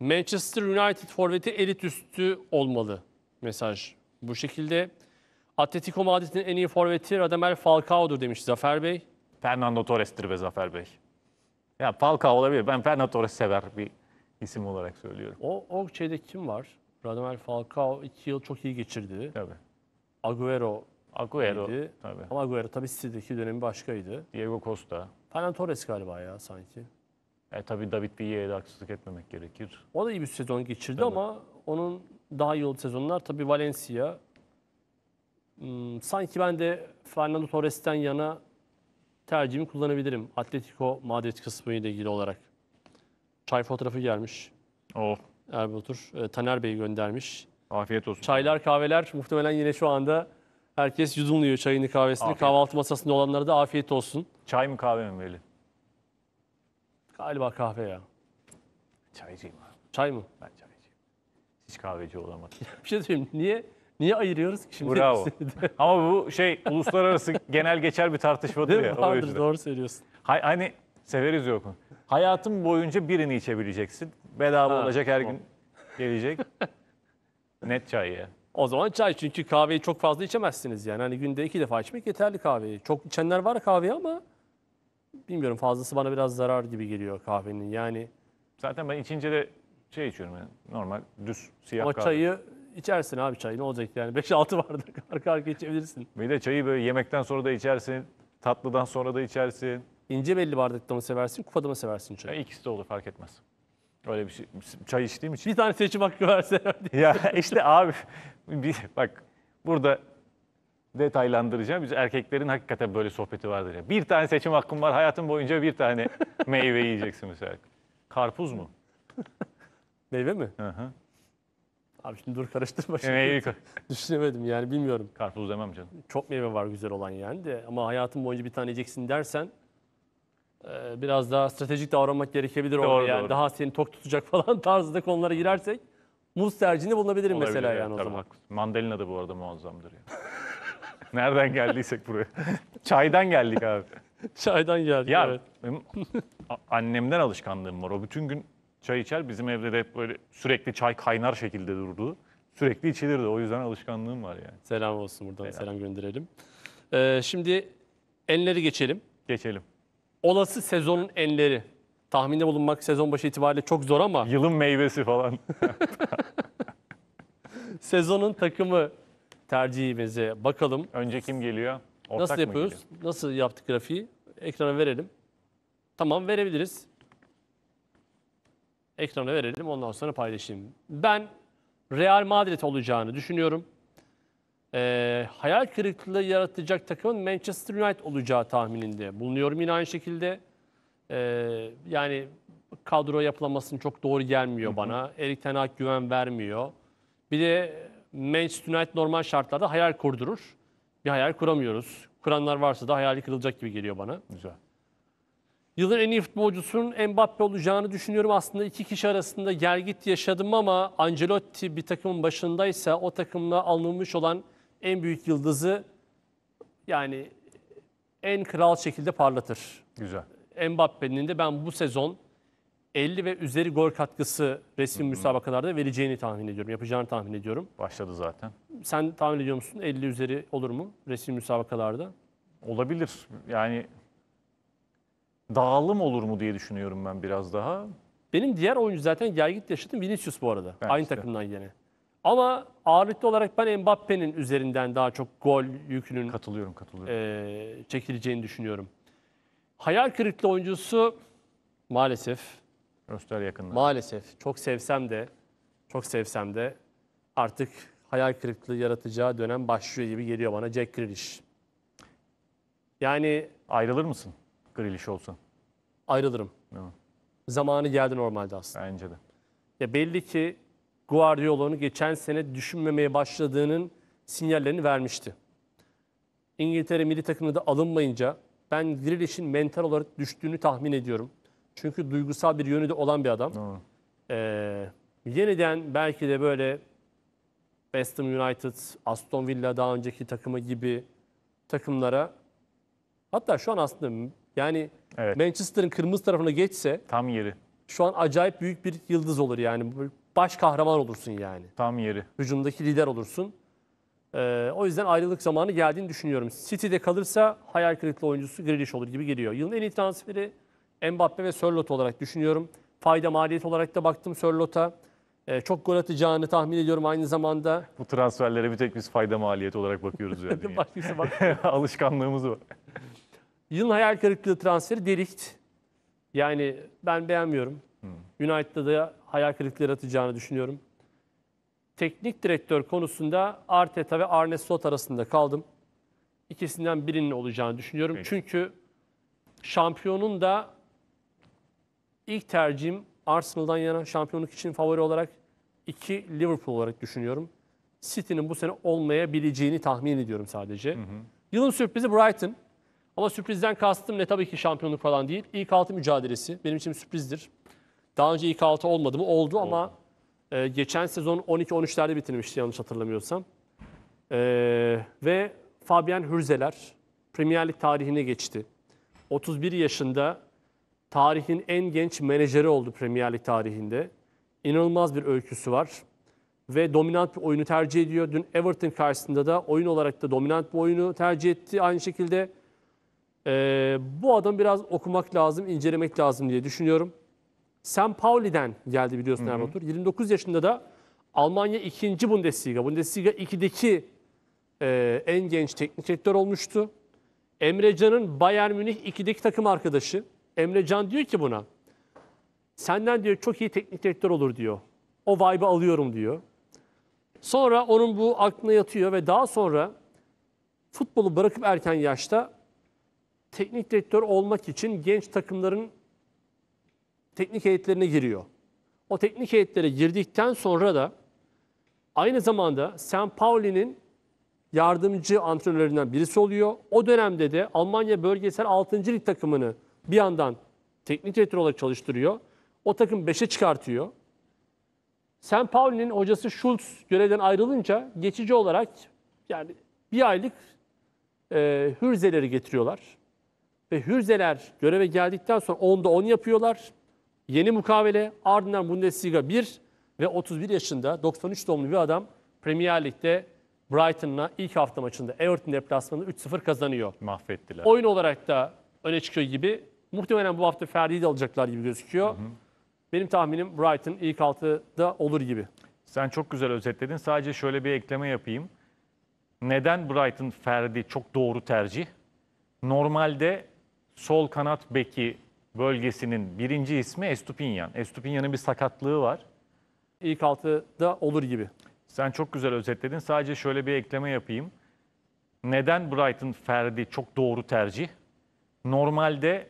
Manchester United forveti elit üstü olmalı mesaj bu şekilde. Atletico Madrid'in en iyi forveti Radamel Falcao'dur demiş Zafer Bey. Fernando Torres'tir be Zafer Bey. Ya Falcao olabilir. Ben Fernando Torres sever bir isim olarak söylüyorum. O, o şeyde kim var? Radamel Falcao iki yıl çok iyi geçirdi. Tabii. Agüero. Agüero. Tabii. Ama Agüero tabii City'deki dönemi başkaydı. Diego Costa. Fernando Torres galiba ya sanki. E, tabii David Villa'ya da haksızlık etmemek gerekir. O da iyi bir sezon geçirdi Tabii. ama onun daha iyi olduğu sezonlar tabii Valencia. Hmm, sanki ben de Fernando Torres'ten yana tercihimi kullanabilirim. Atletico Madrid kısmı ile ilgili olarak. Çay fotoğrafı gelmiş. Oh, Erbil Otur. e, Taner Bey göndermiş. afiyet olsun. Çaylar, kahveler muhtemelen yine şu anda herkes yudumluyor çayını, kahvesini. Afiyet. Kahvaltı masasında olanlara da afiyet olsun. Çay mı kahve mi Veli? Galiba kahve ya. Çaycıyım abi. Çay mı? Ben çaycıyım. Hiç kahveci olamadım. Bir şey söyleyeyim. Niye niye ayırıyoruz ki şimdi? Bravo. Ama bu şey uluslararası genel geçer bir tartışmadır Değil ya. mi? o doğru söylüyorsun. Hay, hani severiz yok mu? Hayatın boyunca birini içebileceksin. Bedava Ha, olacak her gün gelecek. Net çay ya. O zaman çay çünkü kahveyi çok fazla içemezsiniz yani. Hani günde iki defa içmek yeterli kahveyi. Çok içenler var kahveyi ama bilmiyorum fazlası bana biraz zarar gibi geliyor kahvenin. Yani Zaten ben içince de şey içiyorum yani normal düz siyah ama kahve. çayı içersin abi çayı ne olacak yani 5-6 bardak arka arka içebilirsin. Bir de çayı böyle yemekten sonra da içersin, tatlıdan sonra da içersin. İnce belli bardakta mı seversin, kupada mı seversin çayı? Yani ikisi de olur fark etmez. Öyle bir şey. Çay içtiğim için. Bir tane seçim hakkı verse. ya işte abi bir, bak burada detaylandıracağım. Biz erkeklerin hakikaten böyle sohbeti vardır ya. Bir tane seçim hakkım var. Hayatım boyunca bir tane meyve yiyeceksin mesela. Karpuz mu? Meyve mi? Hı hı. Abi şimdi dur karıştırma e, şimdi. Düşünemedim yani bilmiyorum. Karpuz demem canım. Çok meyve var güzel olan yani de ama hayatın boyunca bir tane yiyeceksin dersen e, biraz daha stratejik davranmak gerekebilir orada Doğru, yani. doğru. Daha seni tok tutacak falan tarzında konulara girersek muz tercihinde bulunabilirim Olabilir mesela yani o zaman. haklısın. Mandalina da bu arada muazzamdır ya. Nereden geldiysek buraya. Çaydan geldik abi. Çaydan geldik ya, evet. Benim annemden alışkanlığım var. O bütün gün çay içer. Bizim evde de hep böyle sürekli çay kaynar şekilde durdu. Sürekli içilirdi. O yüzden alışkanlığım var yani. Selam olsun buradan. Selam, selam gönderelim. Ee, şimdi enleri geçelim. Geçelim. Olası sezonun enleri. Tahminde bulunmak sezon başı itibariyle çok zor ama. Yılın meyvesi falan. sezonun takımı tercihimize bakalım. Önce kim geliyor? Ortak Nasıl yapıyoruz? geliyor? Nasıl yaptık grafiği? Ekrana verelim. Tamam verebiliriz. Ekrana verelim ondan sonra paylaşayım. Ben Real Madrid olacağını düşünüyorum. Ee, hayal kırıklığı yaratacak takımın Manchester United olacağı tahmininde bulunuyorum yine aynı şekilde. Ee, yani kadro yapılamasının çok doğru gelmiyor bana. Erik Ten Hag güven vermiyor. Bir de Manchester United normal şartlarda hayal kurdurur. Bir hayal kuramıyoruz. Kuranlar varsa da hayali kırılacak gibi geliyor bana. Güzel. Yılın en iyi futbolcusunun Mbappe olacağını düşünüyorum. Aslında iki kişi arasında gergit yaşadım ama Ancelotti bir takımın başındaysa o takımla alınmış olan en büyük yıldızı yani en kral şekilde parlatır. Güzel. Mbappe'nin de ben bu sezon 50 ve üzeri gol katkısı resim müsabakalarda vereceğini tahmin ediyorum. Yapacağını tahmin ediyorum. Başladı zaten. Sen tahmin ediyor musun 50 üzeri olur mu resim müsabakalarda? Olabilir. Yani dağılım olur mu diye düşünüyorum ben biraz daha. Benim diğer oyuncu zaten gelgit yaşadım. Vinicius bu arada. Evet, Aynı işte. takımdan yine. Ama ağırlıklı olarak ben Mbappe'nin üzerinden daha çok gol yükünün Katılıyorum, katılıyorum. e, çekileceğini düşünüyorum. Hayal kırıklığı oyuncusu maalesef Öster yakında. Maalesef çok sevsem de çok sevsem de artık hayal kırıklığı yaratacağı dönem başlıyor gibi geliyor bana Jack Grealish. Yani Ayrılır mısın Grealish olsun? ayrılırım. Tamam. Zamanı geldi normalde aslında. Bence de. Ya belli ki Guardiola'nın geçen sene düşünmemeye başladığının sinyallerini vermişti. İngiltere milli takımına da alınmayınca ben Grealish'in mental olarak düştüğünü tahmin ediyorum. Çünkü duygusal bir yönü de olan bir adam. Ee, yeniden belki de böyle West Ham United, Aston Villa daha önceki takımı gibi takımlara hatta şu an aslında yani evet. Manchester'ın kırmızı tarafına geçse tam yeri. Şu an acayip büyük bir yıldız olur yani. Baş kahraman olursun yani. Tam yeri. Hücumdaki lider olursun. Ee, o yüzden ayrılık zamanı geldiğini düşünüyorum. City'de kalırsa hayal kırıklığı oyuncusu Grealish olur gibi geliyor. Yılın en iyi transferi Mbappe ve Sörlot olarak düşünüyorum. Fayda maliyet olarak da baktım Sörlot'a. E, çok gol atacağını tahmin ediyorum aynı zamanda. Bu transferlere bir tek biz fayda maliyet olarak bakıyoruz. Yani. Başkası bak. Alışkanlığımız var. Yılın hayal kırıklığı transferi Delikt. Yani ben beğenmiyorum. Hmm. United'da da hayal kırıklığı yaratacağını düşünüyorum. Teknik direktör konusunda Arteta ve Arne Slot arasında kaldım. İkisinden birinin olacağını düşünüyorum. Peki. Çünkü şampiyonun da İlk tercihim Arsenal'dan yana şampiyonluk için favori olarak 2 Liverpool olarak düşünüyorum. City'nin bu sene olmayabileceğini tahmin ediyorum sadece. Hı hı. Yılın sürprizi Brighton. Ama sürprizden kastım ne tabii ki şampiyonluk falan değil. İlk altı mücadelesi benim için sürprizdir. Daha önce ilk altı olmadı mı? Oldu Oldu. ama e, geçen sezon 12-13'lerde bitirmişti yanlış hatırlamıyorsam. E, ve Fabian Hürzeler Premier Lig tarihine geçti. 31 yaşında Tarihin en genç menajeri oldu Premier Lig tarihinde. İnanılmaz bir öyküsü var. Ve dominant bir oyunu tercih ediyor. Dün Everton karşısında da oyun olarak da dominant bir oyunu tercih etti. Aynı şekilde ee, bu adam biraz okumak lazım, incelemek lazım diye düşünüyorum. Sam Pauli'den geldi biliyorsun Erman Tur. 29 yaşında da Almanya 2. Bundesliga. Bundesliga 2'deki e, en genç teknik direktör olmuştu. Emre Can'ın Bayern Münih 2'deki takım arkadaşı. Emre Can diyor ki buna. Senden diyor çok iyi teknik direktör olur diyor. O vibe'ı alıyorum diyor. Sonra onun bu aklına yatıyor ve daha sonra futbolu bırakıp erken yaşta teknik direktör olmak için genç takımların teknik heyetlerine giriyor. O teknik heyetlere girdikten sonra da aynı zamanda St. Pauli'nin yardımcı antrenörlerinden birisi oluyor. O dönemde de Almanya bölgesel 6. lig takımını bir yandan teknik direktör olarak çalıştırıyor. O takım 5'e çıkartıyor. Sen Pauli'nin hocası Schultz görevden ayrılınca geçici olarak yani bir aylık e, Hürzeleri getiriyorlar. Ve Hürzeler göreve geldikten sonra 10'da 10 yapıyorlar. Yeni mukavele ardından Bundesliga 1 ve 31 yaşında 93 doğumlu bir adam Premier Lig'de Brighton'la ilk hafta maçında Everton deplasmanında 3-0 kazanıyor. Mahvettiler. Oyun olarak da öne çıkıyor gibi Muhtemelen bu hafta Ferdi'yi de alacaklar gibi gözüküyor. Hı hı. Benim tahminim Brighton ilk altıda olur gibi. Sen çok güzel özetledin. Sadece şöyle bir ekleme yapayım. Neden Brighton Ferdi çok doğru tercih? Normalde sol kanat beki bölgesinin birinci ismi Estupinyan. Estupinyan'ın bir sakatlığı var. İlk altıda olur gibi. Sen çok güzel özetledin. Sadece şöyle bir ekleme yapayım. Neden Brighton Ferdi çok doğru tercih? Normalde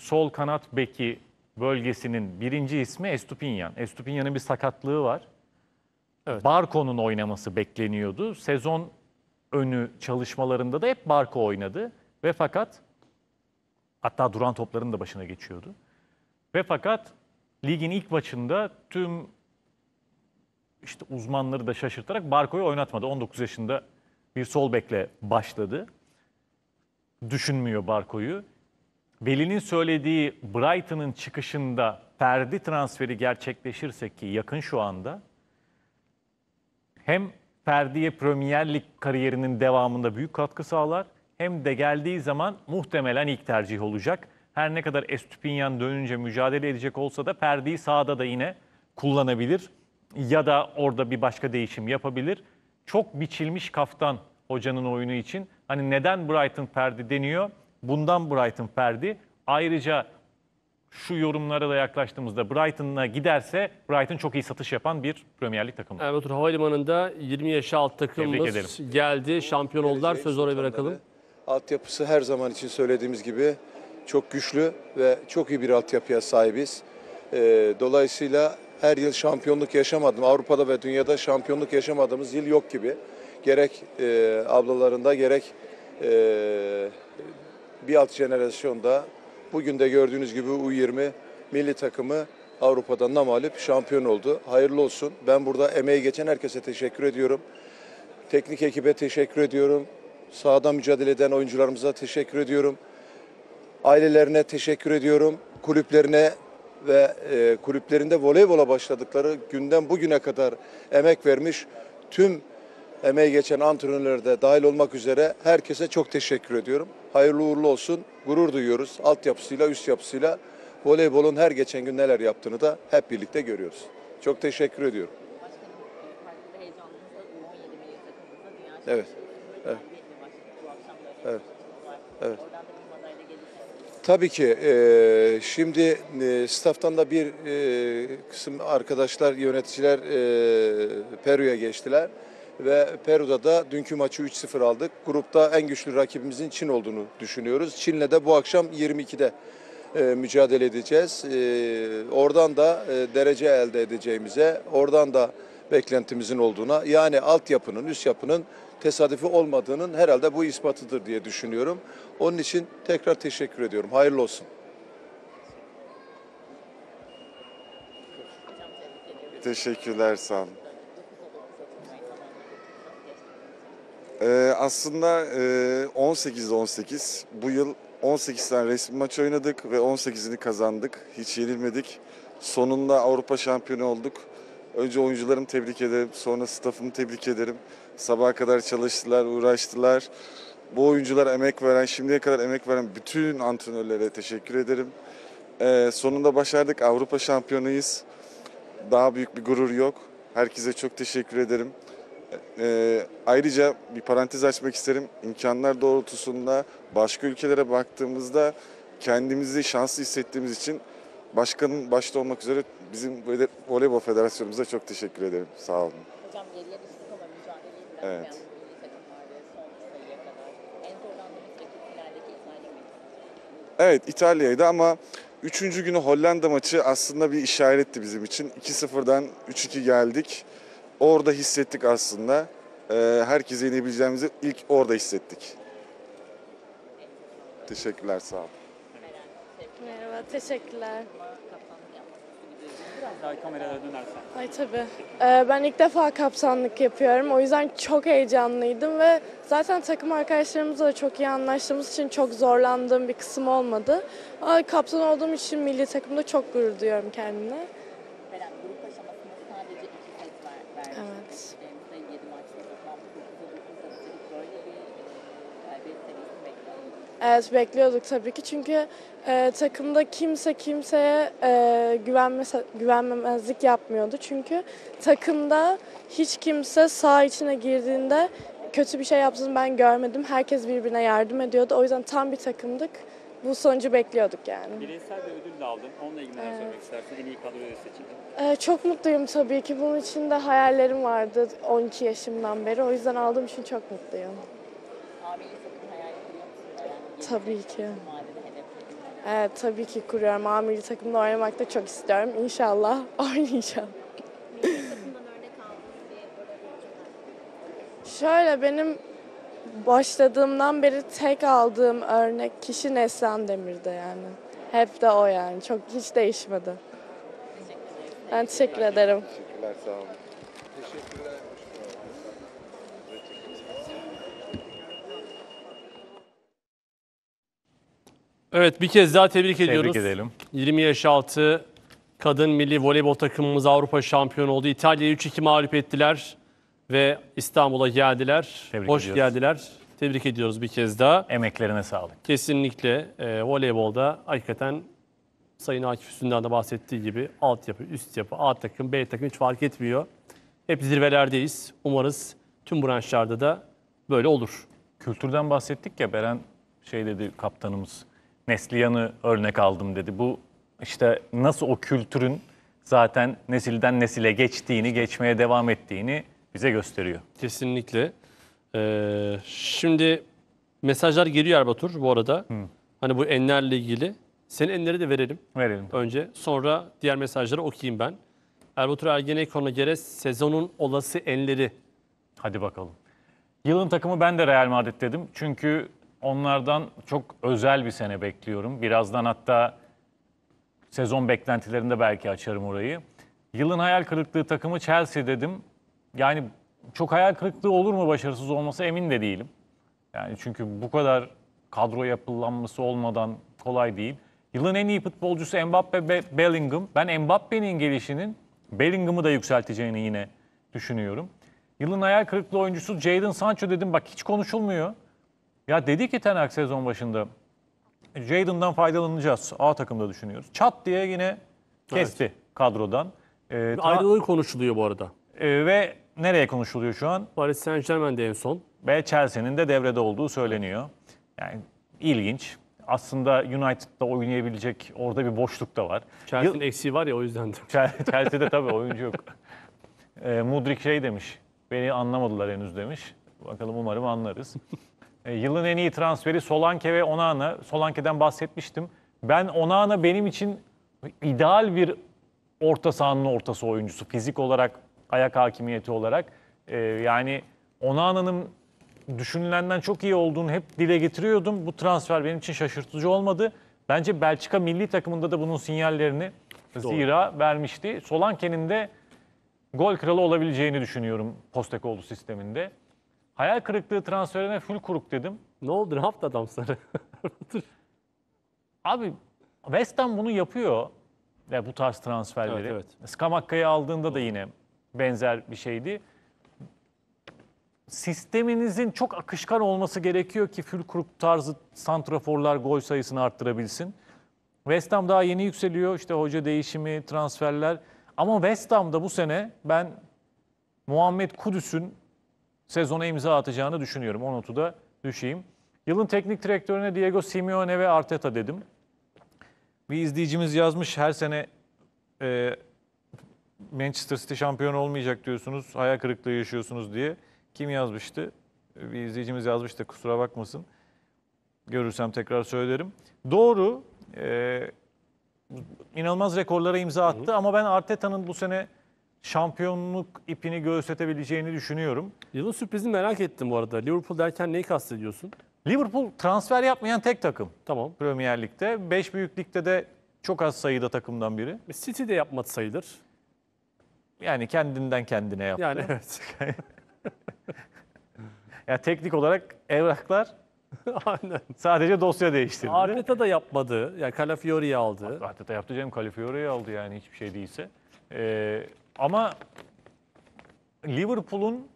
sol kanat beki bölgesinin birinci ismi Estupinyan. Estupinyan'ın bir sakatlığı var. Evet. Barko'nun oynaması bekleniyordu. Sezon önü çalışmalarında da hep Barco oynadı ve fakat hatta duran topların da başına geçiyordu. Ve fakat ligin ilk maçında tüm işte uzmanları da şaşırtarak Barco'yu oynatmadı. 19 yaşında bir sol bekle başladı. Düşünmüyor Barco'yu. Veli'nin söylediği Brighton'ın çıkışında Perdi transferi gerçekleşirse ki yakın şu anda hem Ferdi'ye Premier Lig kariyerinin devamında büyük katkı sağlar hem de geldiği zaman muhtemelen ilk tercih olacak. Her ne kadar Estupinyan dönünce mücadele edecek olsa da Ferdi'yi sağda da yine kullanabilir ya da orada bir başka değişim yapabilir. Çok biçilmiş kaftan hocanın oyunu için. Hani neden Brighton Ferdi deniyor? Bundan Brighton perdi. Ayrıca şu yorumlara da yaklaştığımızda Brighton'a giderse Brighton çok iyi satış yapan bir Premier Lig takımı. Evet, Havalimanı'nda 20 yaş alt takımımız geldi. Şampiyon oldular. Söz oraya bırakalım. Altyapısı her zaman için söylediğimiz gibi çok güçlü ve çok iyi bir altyapıya sahibiz. Ee, dolayısıyla her yıl şampiyonluk yaşamadım. Avrupa'da ve dünyada şampiyonluk yaşamadığımız yıl yok gibi. Gerek e, ablalarında gerek e, bir alt jenerasyonda bugün de gördüğünüz gibi U20 milli takımı Avrupa'da namalip şampiyon oldu. Hayırlı olsun. Ben burada emeği geçen herkese teşekkür ediyorum. Teknik ekibe teşekkür ediyorum. Sahada mücadele eden oyuncularımıza teşekkür ediyorum. Ailelerine teşekkür ediyorum. Kulüplerine ve e, kulüplerinde voleybola başladıkları günden bugüne kadar emek vermiş tüm emeği geçen antrenörlerde dahil olmak üzere herkese çok teşekkür ediyorum. Hayırlı uğurlu olsun. Gurur duyuyoruz. Altyapısıyla, üst yapısıyla voleybolun her geçen gün neler yaptığını da hep birlikte görüyoruz. Çok teşekkür ediyorum. Evet. Tabii ki e, şimdi e, staff'tan da bir e, kısım arkadaşlar, yöneticiler e, Peru'ya geçtiler ve Peru'da da dünkü maçı 3-0 aldık. Grupta en güçlü rakibimizin Çin olduğunu düşünüyoruz. Çin'le de bu akşam 22'de e, mücadele edeceğiz. E, oradan da e, derece elde edeceğimize, oradan da beklentimizin olduğuna yani altyapının, üst yapının tesadüfi olmadığının herhalde bu ispatıdır diye düşünüyorum. Onun için tekrar teşekkür ediyorum. Hayırlı olsun. Teşekkürler sağ olun. Ee, aslında e, 18'de 18. Bu yıl 18 tane resmi maç oynadık ve 18'ini kazandık. Hiç yenilmedik. Sonunda Avrupa şampiyonu olduk. Önce oyuncularımı tebrik ederim, sonra staffımı tebrik ederim. Sabaha kadar çalıştılar, uğraştılar. Bu oyuncular emek veren, şimdiye kadar emek veren bütün antrenörlere teşekkür ederim. Ee, sonunda başardık, Avrupa şampiyonuyuz. Daha büyük bir gurur yok. Herkese çok teşekkür ederim. E, ayrıca bir parantez açmak isterim. İmkanlar doğrultusunda başka ülkelere baktığımızda kendimizi şanslı hissettiğimiz için başkanın başta olmak üzere bizim voleybol federasyonumuza çok teşekkür ederim. Sağ olun. Hocam geriye düştük ama mücadeleyi bırakmayan evet. Evet İtalya'ydı ama üçüncü günü Hollanda maçı aslında bir işaretti bizim için. 2-0'dan 3-2 geldik orada hissettik aslında. Ee, herkese inebileceğimizi ilk orada hissettik. Teşekkürler, sağ ol. Merhaba, teşekkürler. Ay tabii. Ee, ben ilk defa kapsanlık yapıyorum. O yüzden çok heyecanlıydım ve zaten takım arkadaşlarımızla da çok iyi anlaştığımız için çok zorlandığım bir kısım olmadı. Kapsan olduğum için milli takımda çok gurur duyuyorum kendime. Evet bekliyorduk tabii ki çünkü e, takımda kimse kimseye e, güvenme, güvenmemezlik yapmıyordu. Çünkü takımda hiç kimse sağ içine girdiğinde kötü bir şey yaptığını ben görmedim. Herkes birbirine yardım ediyordu. O yüzden tam bir takımdık. Bu sonucu bekliyorduk yani. Bireysel bir ödül de aldın. Onunla ilgili evet. söylemek istersin. En iyi kadroya seçildin. Ee, çok mutluyum tabii ki. Bunun için de hayallerim vardı 12 yaşımdan beri. O yüzden aldığım için çok mutluyum. Abi Tabii ki. Evet, tabii ki kuruyorum. A takımda oynamak da çok istiyorum. İnşallah oynayacağım. Şöyle benim başladığımdan beri tek aldığım örnek kişi Neslihan Demir'de yani. Hep de o yani. Çok hiç değişmedi. Ben teşekkür ederim. Teşekkürler sağ olun. Evet bir kez daha tebrik, tebrik ediyoruz. Tebrik edelim. 20 yaş altı kadın milli voleybol takımımız Avrupa şampiyonu oldu. İtalya'yı 3-2 mağlup ettiler ve İstanbul'a geldiler. Tebrik Hoş ediyoruz. geldiler. Tebrik ediyoruz bir kez daha. Emeklerine sağlık. Kesinlikle e, voleybolda hakikaten Sayın Akif Üstünden de bahsettiği gibi altyapı, üst yapı, A takım, B takım hiç fark etmiyor. Hep zirvelerdeyiz. Umarız tüm branşlarda da böyle olur. Kültürden bahsettik ya Beren şey dedi kaptanımız Neslihan'ı örnek aldım dedi. Bu işte nasıl o kültürün zaten nesilden nesile geçtiğini, geçmeye devam ettiğini bize gösteriyor. Kesinlikle. Ee, şimdi mesajlar geliyor Erbatur bu arada. Hı. Hani bu enlerle ilgili. Senin enleri de verelim. Verelim. Önce sonra diğer mesajları okuyayım ben. Erbatur Ergenekon'a göre sezonun olası enleri. Hadi bakalım. Yılın takımı ben de Real Madrid dedim. Çünkü Onlardan çok özel bir sene bekliyorum. Birazdan hatta sezon beklentilerinde belki açarım orayı. Yılın hayal kırıklığı takımı Chelsea dedim. Yani çok hayal kırıklığı olur mu başarısız olması emin de değilim. Yani çünkü bu kadar kadro yapılanması olmadan kolay değil. Yılın en iyi futbolcusu Mbappe Be Bellingham. Ben Mbappe'nin gelişinin Bellingham'ı da yükselteceğini yine düşünüyorum. Yılın hayal kırıklığı oyuncusu Jadon Sancho dedim. Bak hiç konuşulmuyor. Ya dedi ki Ten sezon başında Jadon'dan faydalanacağız. A takımda düşünüyoruz. Çat diye yine kesti evet. kadrodan. Ee, Ayrılığı konuşuluyor bu arada. Ee, ve nereye konuşuluyor şu an? Paris Saint Germain'de en son. Ve Chelsea'nin de devrede olduğu söyleniyor. Yani ilginç. Aslında United'da oynayabilecek orada bir boşluk da var. Chelsea'nin eksiği var ya o yüzden. Chelsea'de tabii oyuncu yok. Ee, Mudrik şey demiş. Beni anlamadılar henüz demiş. Bakalım umarım anlarız. E, yılın en iyi transferi Solanke ve Onana. Solanke'den bahsetmiştim. Ben Onana benim için ideal bir orta sahanın ortası oyuncusu. Fizik olarak, ayak hakimiyeti olarak. E, yani Onana'nın düşünülenden çok iyi olduğunu hep dile getiriyordum. Bu transfer benim için şaşırtıcı olmadı. Bence Belçika milli takımında da bunun sinyallerini Doğru. zira vermişti. Solanke'nin de gol kralı olabileceğini düşünüyorum Postekoğlu sisteminde. Hayal kırıklığı transferine full kuruk dedim. Ne oldu? Ne yaptı adam sana? Abi West Ham bunu yapıyor. Ya bu tarz transferleri. Evet, evet. Skamakka'yı aldığında da yine benzer bir şeydi. Sisteminizin çok akışkan olması gerekiyor ki full Fülkruk tarzı santraforlar gol sayısını arttırabilsin. West Ham daha yeni yükseliyor. İşte hoca değişimi, transferler. Ama West Ham'da bu sene ben Muhammed Kudüs'ün sezona imza atacağını düşünüyorum. O notu da düşeyim. Yılın teknik direktörüne Diego Simeone ve Arteta dedim. Bir izleyicimiz yazmış her sene e, Manchester City şampiyon olmayacak diyorsunuz, hayal kırıklığı yaşıyorsunuz diye. Kim yazmıştı? Bir izleyicimiz yazmıştı kusura bakmasın. Görürsem tekrar söylerim. Doğru, e, inanılmaz rekorlara imza attı ama ben Arteta'nın bu sene şampiyonluk ipini göğüsletebileceğini düşünüyorum. Yılın sürprizini merak ettim bu arada. Liverpool derken neyi kastediyorsun? Liverpool transfer yapmayan tek takım. Tamam. Premier Lig'de. 5 büyük de çok az sayıda takımdan biri. City de yapmadı sayılır. Yani kendinden kendine yaptı. Yani evet. yani teknik olarak evraklar Aynen. sadece dosya değiştirdi. Arteta da yapmadı. Yani Calafiori'yi aldı. Arteta yaptı canım. Calafiori'yi aldı yani hiçbir şey değilse. Ee, ama Liverpool'un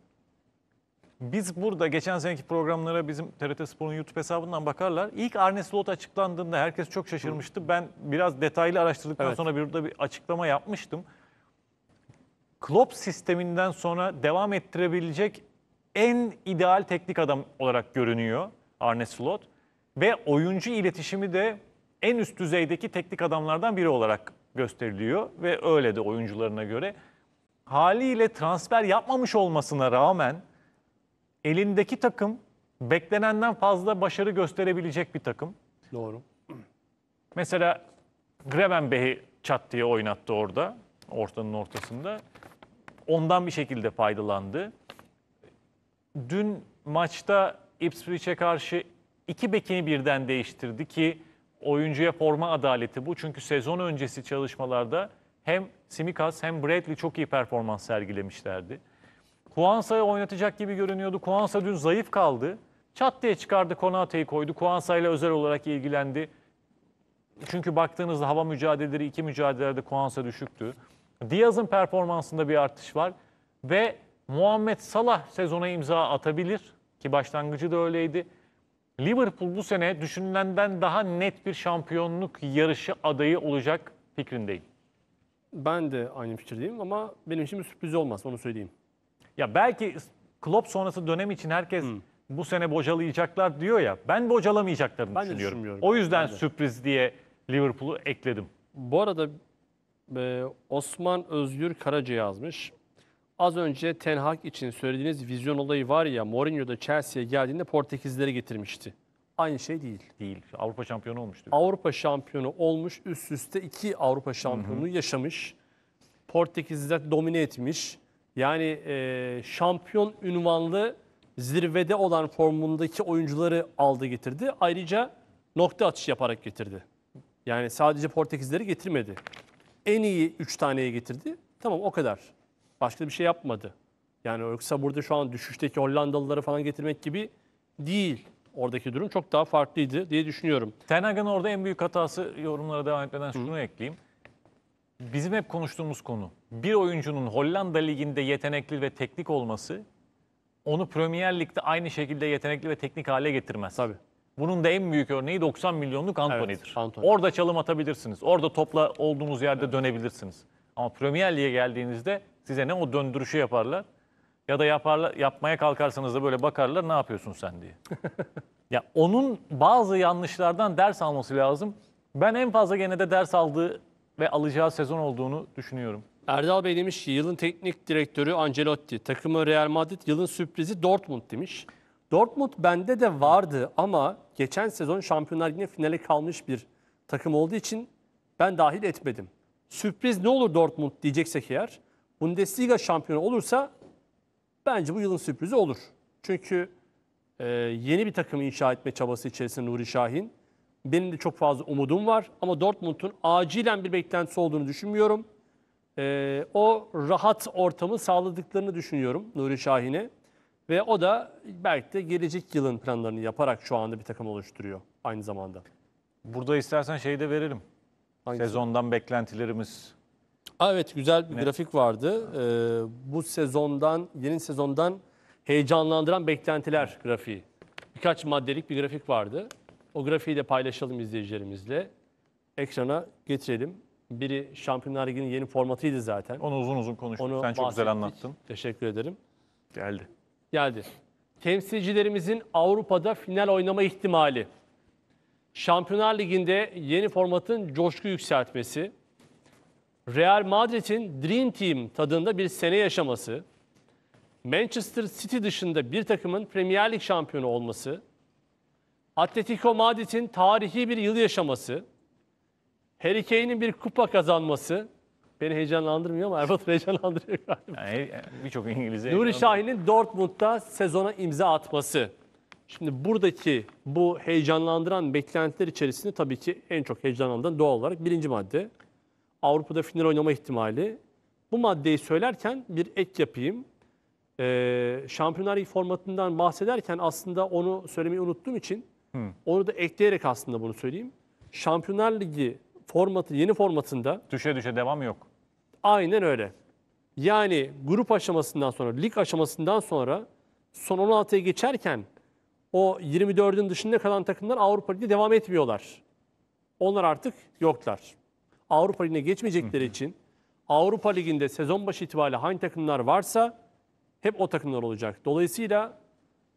biz burada geçen seneki programlara bizim TRT Spor'un YouTube hesabından bakarlar. İlk Arne Slot açıklandığında herkes çok şaşırmıştı. Ben biraz detaylı araştırdıktan evet. sonra burada bir açıklama yapmıştım. Klopp sisteminden sonra devam ettirebilecek en ideal teknik adam olarak görünüyor Arne Slot. Ve oyuncu iletişimi de en üst düzeydeki teknik adamlardan biri olarak gösteriliyor ve öyle de oyuncularına göre haliyle transfer yapmamış olmasına rağmen elindeki takım beklenenden fazla başarı gösterebilecek bir takım. Doğru. Mesela Grevenbech'i çat diye oynattı orada. Ortanın ortasında. Ondan bir şekilde faydalandı. Dün maçta Ipswich'e karşı iki bekini birden değiştirdi ki oyuncuya forma adaleti bu. Çünkü sezon öncesi çalışmalarda hem Simikas hem Bradley çok iyi performans sergilemişlerdi. Kuansa'yı oynatacak gibi görünüyordu. Kuansa dün zayıf kaldı. Çat diye çıkardı Konate'yi koydu. Kuansa ile özel olarak ilgilendi. Çünkü baktığınızda hava mücadeleleri iki mücadelelerde Kuansa düşüktü. Diaz'ın performansında bir artış var. Ve Muhammed Salah sezona imza atabilir ki başlangıcı da öyleydi. Liverpool bu sene düşünülenden daha net bir şampiyonluk yarışı adayı olacak fikrindeyim. Ben de aynı fikirdeyim ama benim için bir sürpriz olmaz onu söyleyeyim. Ya belki Klopp sonrası dönem için herkes Hı. Hmm. bu sene bocalayacaklar diyor ya. Ben bocalamayacaklarını ben düşünüyorum. O yüzden ben sürpriz diye Liverpool'u ekledim. Bu arada e, Osman Özgür Karaca yazmış. Az önce Ten Hag için söylediğiniz vizyon olayı var ya Mourinho da Chelsea'ye geldiğinde Portekizlere getirmişti. Aynı şey değil. Değil. Avrupa şampiyonu olmuştu. Avrupa şampiyonu olmuş, üst üste iki Avrupa şampiyonu yaşamış. Portekiz'de domine etmiş. Yani e, şampiyon ünvanlı zirvede olan formundaki oyuncuları aldı getirdi. Ayrıca nokta atışı yaparak getirdi. Yani sadece Portekizleri getirmedi. En iyi 3 taneye getirdi. Tamam o kadar. Başka bir şey yapmadı. Yani yoksa burada şu an düşüşteki Hollandalıları falan getirmek gibi değil oradaki durum çok daha farklıydı diye düşünüyorum. Ten orada en büyük hatası yorumlara devam etmeden şunu Hı. ekleyeyim. Bizim hep konuştuğumuz konu. Bir oyuncunun Hollanda Ligi'nde yetenekli ve teknik olması onu Premier Lig'de aynı şekilde yetenekli ve teknik hale getirmez. Tabii. Bunun da en büyük örneği 90 milyonluk Antony'dir. Evet, Antony. Orada çalım atabilirsiniz. Orada topla olduğunuz yerde evet. dönebilirsiniz. Ama Premier Lig'e geldiğinizde size ne o döndürüşü yaparlar ya da yaparlar, yapmaya kalkarsanız da böyle bakarlar ne yapıyorsun sen diye. ya onun bazı yanlışlardan ders alması lazım. Ben en fazla gene de ders aldığı ve alacağı sezon olduğunu düşünüyorum. Erdal Bey demiş ki yılın teknik direktörü Ancelotti, takımı Real Madrid, yılın sürprizi Dortmund demiş. Dortmund bende de vardı ama geçen sezon Şampiyonlar Ligi'ne finale kalmış bir takım olduğu için ben dahil etmedim. Sürpriz ne olur Dortmund diyeceksek eğer, Bundesliga şampiyonu olursa Bence bu yılın sürprizi olur. Çünkü e, yeni bir takım inşa etme çabası içerisinde Nuri Şahin. Benim de çok fazla umudum var ama Dortmund'un acilen bir beklentisi olduğunu düşünmüyorum. E, o rahat ortamı sağladıklarını düşünüyorum Nuri Şahin'e. Ve o da belki de gelecek yılın planlarını yaparak şu anda bir takım oluşturuyor aynı zamanda. Burada istersen şeyi de verelim. Hangisi? Sezondan beklentilerimiz evet güzel bir ne? grafik vardı. Ee, bu sezondan, yeni sezondan heyecanlandıran beklentiler grafiği. Birkaç maddelik bir grafik vardı. O grafiği de paylaşalım izleyicilerimizle. Ekrana getirelim. Biri Şampiyonlar Ligi'nin yeni formatıydı zaten. Onu uzun uzun konuştuk. Onu Sen çok güzel anlattın. Teşekkür ederim. Geldi. Geldi. Temsilcilerimizin Avrupa'da final oynama ihtimali. Şampiyonlar Ligi'nde yeni formatın coşku yükseltmesi. Real Madrid'in Dream Team tadında bir sene yaşaması, Manchester City dışında bir takımın Premier Lig şampiyonu olması, Atletico Madrid'in tarihi bir yıl yaşaması, Harry Kane'in bir kupa kazanması, beni heyecanlandırmıyor ama Erbat heyecanlandırıyor galiba. Yani e, Birçok İngiliz'e. Nuri Şahin'in Dortmund'da sezona imza atması. Şimdi buradaki bu heyecanlandıran beklentiler içerisinde tabii ki en çok heyecanlandıran doğal olarak birinci madde Avrupa'da final oynama ihtimali. Bu maddeyi söylerken bir ek yapayım. Ee, Şampiyonlar Ligi formatından bahsederken aslında onu söylemeyi unuttuğum için Hı. onu da ekleyerek aslında bunu söyleyeyim. Şampiyonlar Ligi formatı yeni formatında Düşe düşe devam yok. aynen öyle. Yani grup aşamasından sonra, lig aşamasından sonra son 16'ya geçerken o 24'ün dışında kalan takımlar Avrupa Ligi'de devam etmiyorlar. Onlar artık yoklar. Avrupa Ligi'ne geçmeyecekleri için Avrupa Ligi'nde sezon başı itibariyle hangi takımlar varsa hep o takımlar olacak. Dolayısıyla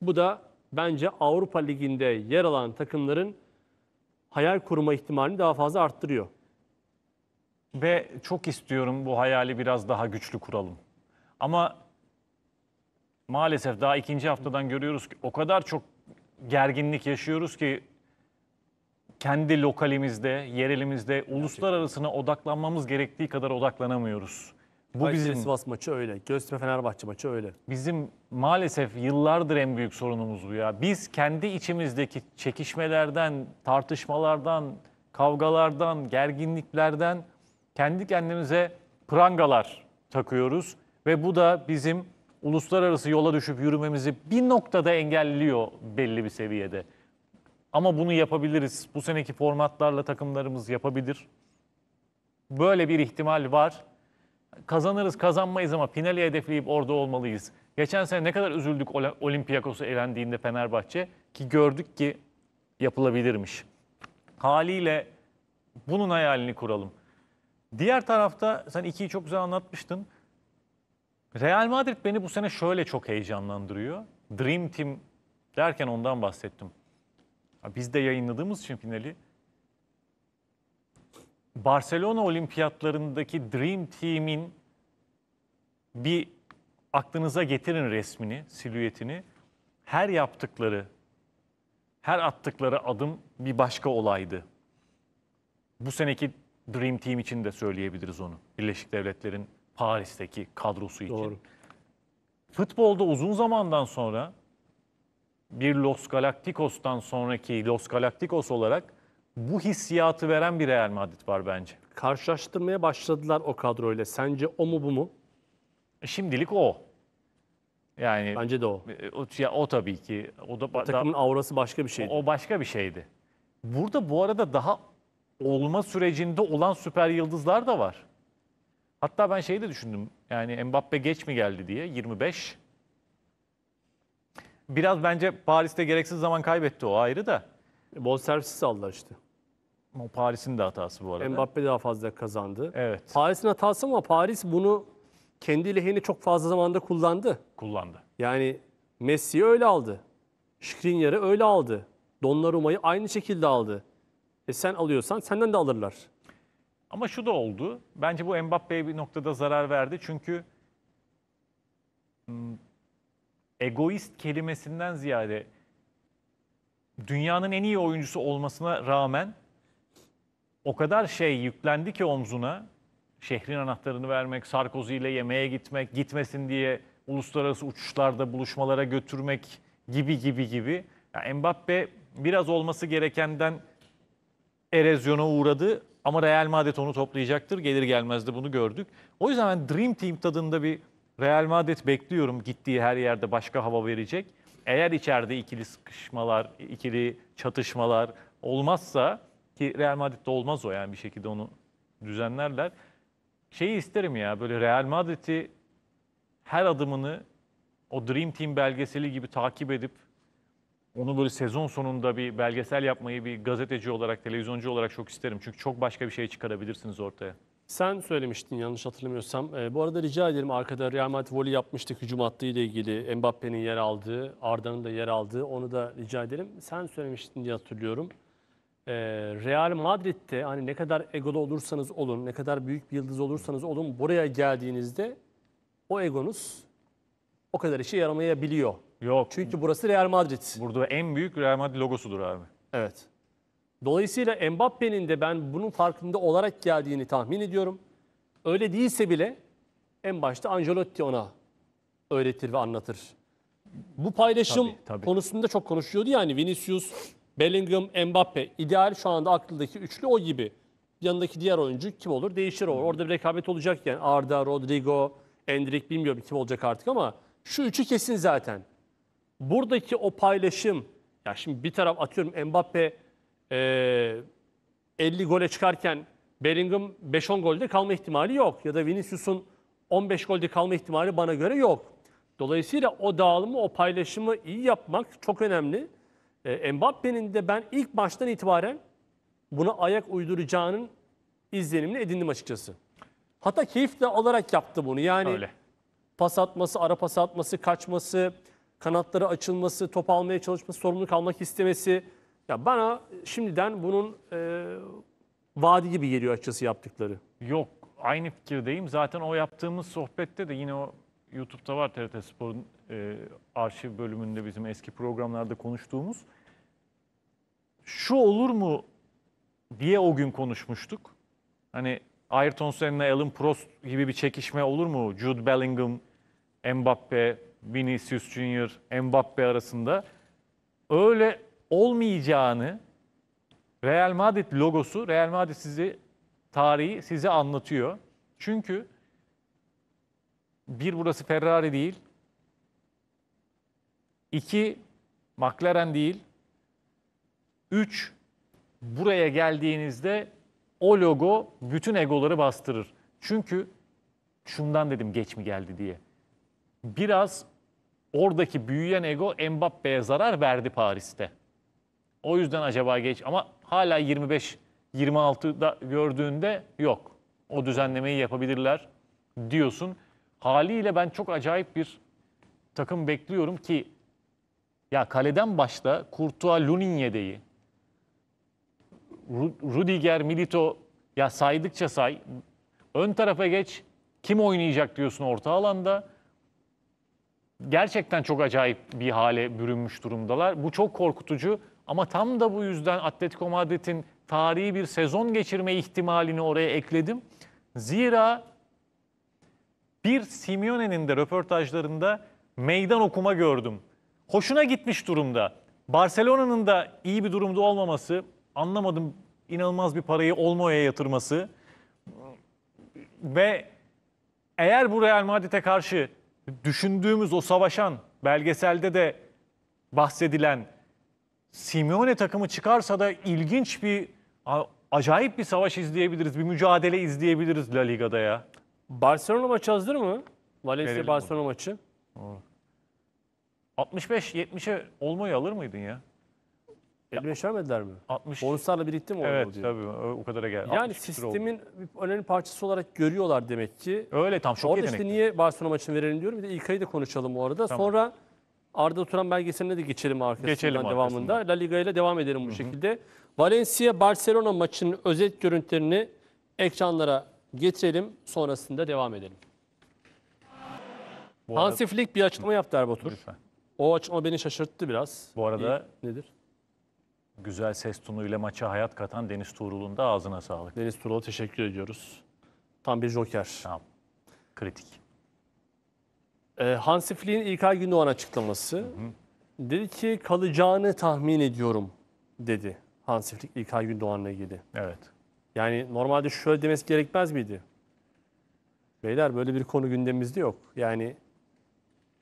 bu da bence Avrupa Ligi'nde yer alan takımların hayal kurma ihtimalini daha fazla arttırıyor. Ve çok istiyorum bu hayali biraz daha güçlü kuralım. Ama maalesef daha ikinci haftadan görüyoruz ki o kadar çok gerginlik yaşıyoruz ki kendi lokalimizde, yerelimizde, uluslararasına odaklanmamız gerektiği kadar odaklanamıyoruz. Bu bizim Sivas maçı öyle. Göztepe Fenerbahçe maçı öyle. bizim maalesef yıllardır en büyük sorunumuz bu ya. Biz kendi içimizdeki çekişmelerden, tartışmalardan, kavgalardan, gerginliklerden kendi kendimize prangalar takıyoruz ve bu da bizim uluslararası yola düşüp yürümemizi bir noktada engelliyor belli bir seviyede. Ama bunu yapabiliriz. Bu seneki formatlarla takımlarımız yapabilir. Böyle bir ihtimal var. Kazanırız kazanmayız ama finali hedefleyip orada olmalıyız. Geçen sene ne kadar üzüldük Olympiakos'u elendiğinde Fenerbahçe ki gördük ki yapılabilirmiş. Haliyle bunun hayalini kuralım. Diğer tarafta sen ikiyi çok güzel anlatmıştın. Real Madrid beni bu sene şöyle çok heyecanlandırıyor. Dream Team derken ondan bahsettim. Biz de yayınladığımız için finali Barcelona olimpiyatlarındaki Dream Team'in bir aklınıza getirin resmini, silüetini. Her yaptıkları, her attıkları adım bir başka olaydı. Bu seneki Dream Team için de söyleyebiliriz onu. Birleşik Devletler'in Paris'teki kadrosu için. Doğru. Futbolda uzun zamandan sonra bir Los Galacticos'tan sonraki Los Galacticos olarak bu hissiyatı veren bir Real Madrid var bence. Karşılaştırmaya başladılar o kadroyla. Sence o mu bu mu? E, şimdilik o. Yani Bence de o. E, o, ya, o tabii ki. O da o takımın da, aurası başka bir şeydi. O, başka bir şeydi. Burada bu arada daha olma sürecinde olan süper yıldızlar da var. Hatta ben şey de düşündüm. Yani Mbappe geç mi geldi diye 25 biraz bence Paris'te gereksiz zaman kaybetti o ayrı da. Bol servisi aldılar işte. O Paris'in de hatası bu arada. Mbappe daha fazla kazandı. Evet. Paris'in hatası ama Paris bunu kendi lehine çok fazla zamanda kullandı. Kullandı. Yani Messi'yi öyle aldı. Skriniar'ı öyle aldı. Donnarumma'yı aynı şekilde aldı. E sen alıyorsan senden de alırlar. Ama şu da oldu. Bence bu Mbappe'ye bir noktada zarar verdi. Çünkü hmm, egoist kelimesinden ziyade dünyanın en iyi oyuncusu olmasına rağmen o kadar şey yüklendi ki omzuna şehrin anahtarını vermek, Sarkozy ile yemeğe gitmek, gitmesin diye uluslararası uçuşlarda buluşmalara götürmek gibi gibi gibi. Yani Mbappe biraz olması gerekenden erozyona uğradı ama Real Madrid onu toplayacaktır. Gelir gelmez de bunu gördük. O yüzden ben Dream Team tadında bir Real Madrid bekliyorum gittiği her yerde başka hava verecek. Eğer içeride ikili sıkışmalar, ikili çatışmalar olmazsa ki Real Madrid'de olmaz o yani bir şekilde onu düzenlerler. Şeyi isterim ya böyle Real Madrid'i her adımını o Dream Team belgeseli gibi takip edip onu böyle sezon sonunda bir belgesel yapmayı bir gazeteci olarak, televizyoncu olarak çok isterim. Çünkü çok başka bir şey çıkarabilirsiniz ortaya. Sen söylemiştin yanlış hatırlamıyorsam. E, bu arada rica ederim arkada Real Madrid voley yapmıştık hücum hattı ile ilgili. Mbappe'nin yer aldığı, Arda'nın da yer aldığı onu da rica ederim. Sen söylemiştin diye hatırlıyorum. E, Real Madrid'de hani ne kadar egolu olursanız olun, ne kadar büyük bir yıldız olursanız olun buraya geldiğinizde o egonuz o kadar işe yaramayabiliyor. Yok. Çünkü burası Real Madrid. Burada en büyük Real Madrid logosudur abi. Evet. Dolayısıyla Mbappe'nin de ben bunun farkında olarak geldiğini tahmin ediyorum. Öyle değilse bile en başta Ancelotti ona öğretir ve anlatır. Bu paylaşım tabii, tabii. konusunda çok konuşuyordu yani Vinicius, Bellingham, Mbappe. ideal şu anda aklındaki üçlü o gibi. Yanındaki diğer oyuncu kim olur? Değişir olur. Orada bir rekabet olacak yani. Arda, Rodrigo, Endrik bilmiyorum kim olacak artık ama şu üçü kesin zaten. Buradaki o paylaşım, ya şimdi bir taraf atıyorum Mbappe e, ee, 50 gole çıkarken Bellingham 5-10 golde kalma ihtimali yok. Ya da Vinicius'un 15 golde kalma ihtimali bana göre yok. Dolayısıyla o dağılımı, o paylaşımı iyi yapmak çok önemli. E, Mbappe'nin de ben ilk baştan itibaren buna ayak uyduracağının izlenimini edindim açıkçası. Hatta keyifle alarak yaptı bunu. Yani Öyle. pas atması, ara pas atması, kaçması, kanatları açılması, top almaya çalışması, sorumluluk almak istemesi ya bana şimdiden bunun e, vaadi gibi geliyor açıkçası yaptıkları. Yok aynı fikirdeyim. Zaten o yaptığımız sohbette de yine o YouTube'da var TRT Spor'un e, arşiv bölümünde bizim eski programlarda konuştuğumuz. Şu olur mu diye o gün konuşmuştuk. Hani Ayrton Senna, Alan Prost gibi bir çekişme olur mu? Jude Bellingham, Mbappe, Vinicius Junior, Mbappe arasında. Öyle olmayacağını Real Madrid logosu, Real Madrid sizi tarihi size anlatıyor. Çünkü bir burası Ferrari değil, iki McLaren değil, üç buraya geldiğinizde o logo bütün egoları bastırır. Çünkü şundan dedim geç mi geldi diye. Biraz oradaki büyüyen ego Mbappe'ye zarar verdi Paris'te. O yüzden acaba geç ama hala 25 26'da gördüğünde yok. O düzenlemeyi yapabilirler diyorsun. Haliyle ben çok acayip bir takım bekliyorum ki ya kaleden başta Kurtua Luninye'deyi, Rudiger, Milito ya saydıkça say. Ön tarafa geç. Kim oynayacak diyorsun orta alanda. Gerçekten çok acayip bir hale bürünmüş durumdalar. Bu çok korkutucu. Ama tam da bu yüzden Atletico Madrid'in tarihi bir sezon geçirme ihtimalini oraya ekledim. Zira bir Simeone'nin de röportajlarında meydan okuma gördüm. Hoşuna gitmiş durumda. Barcelona'nın da iyi bir durumda olmaması, anlamadım inanılmaz bir parayı Olmo'ya yatırması ve eğer bu Real Madrid'e karşı düşündüğümüz o savaşan belgeselde de bahsedilen Simeone takımı çıkarsa da ilginç bir acayip bir savaş izleyebiliriz. Bir mücadele izleyebiliriz La Liga'da ya. Barcelona maçı hazır mı? Valencia Barcelona maçı. 65 70'e olmayı alır mıydın ya? 55 vermediler mi? 60. Bonuslarla birlikte mi oldu evet, diyor. tabii o kadara geldi. Yani sistemin bir önemli parçası olarak görüyorlar demek ki. Öyle tam çok Orada yetenekli. işte niye Barcelona maçını verelim diyorum. Bir de İlkay'ı da konuşalım bu arada. Tamam. Sonra Arda Turan belgeseline de geçelim arkasından geçelim devamında. Arkasında. La Liga ile devam edelim bu Hı -hı. şekilde. Valencia-Barcelona maçının özet görüntülerini ekranlara getirelim. Sonrasında devam edelim. Bu Hansi Flick bir açıklama yaptı Erbatur. Lütfen. O açıklama beni şaşırttı biraz. Bu arada İyi, nedir? Güzel ses tonuyla maça hayat katan Deniz Tuğrul'un da ağzına sağlık. Deniz Tuğrul'a teşekkür ediyoruz. Tam bir joker. Tamam. Kritik. E, Hansi Flick'in İlkay Gündoğan açıklaması. Hı hı. Dedi ki kalacağını tahmin ediyorum dedi Hansi Flick İlkay Gündoğan'la ilgili. Evet. Yani normalde şöyle demesi gerekmez miydi? Beyler böyle bir konu gündemimizde yok. Yani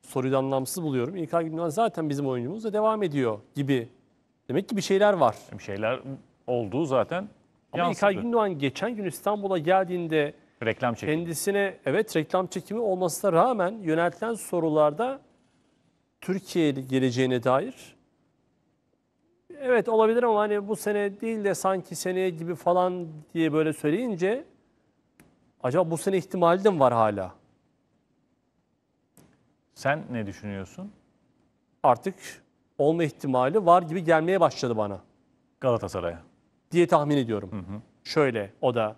soruyu da anlamsız buluyorum. İlkay Gündoğan zaten bizim oyuncumuz da devam ediyor gibi. Demek ki bir şeyler var. Bir şeyler olduğu zaten Ama yansıdı. İlkay Gündoğan geçen gün İstanbul'a geldiğinde Reklam çekimi. Kendisine evet reklam çekimi olmasına rağmen yöneltilen sorularda Türkiye geleceğine dair evet olabilir ama hani bu sene değil de sanki seneye gibi falan diye böyle söyleyince acaba bu sene ihtimali de mi var hala? Sen ne düşünüyorsun? Artık olma ihtimali var gibi gelmeye başladı bana Galatasaray'a. diye tahmin ediyorum. Şöyle o da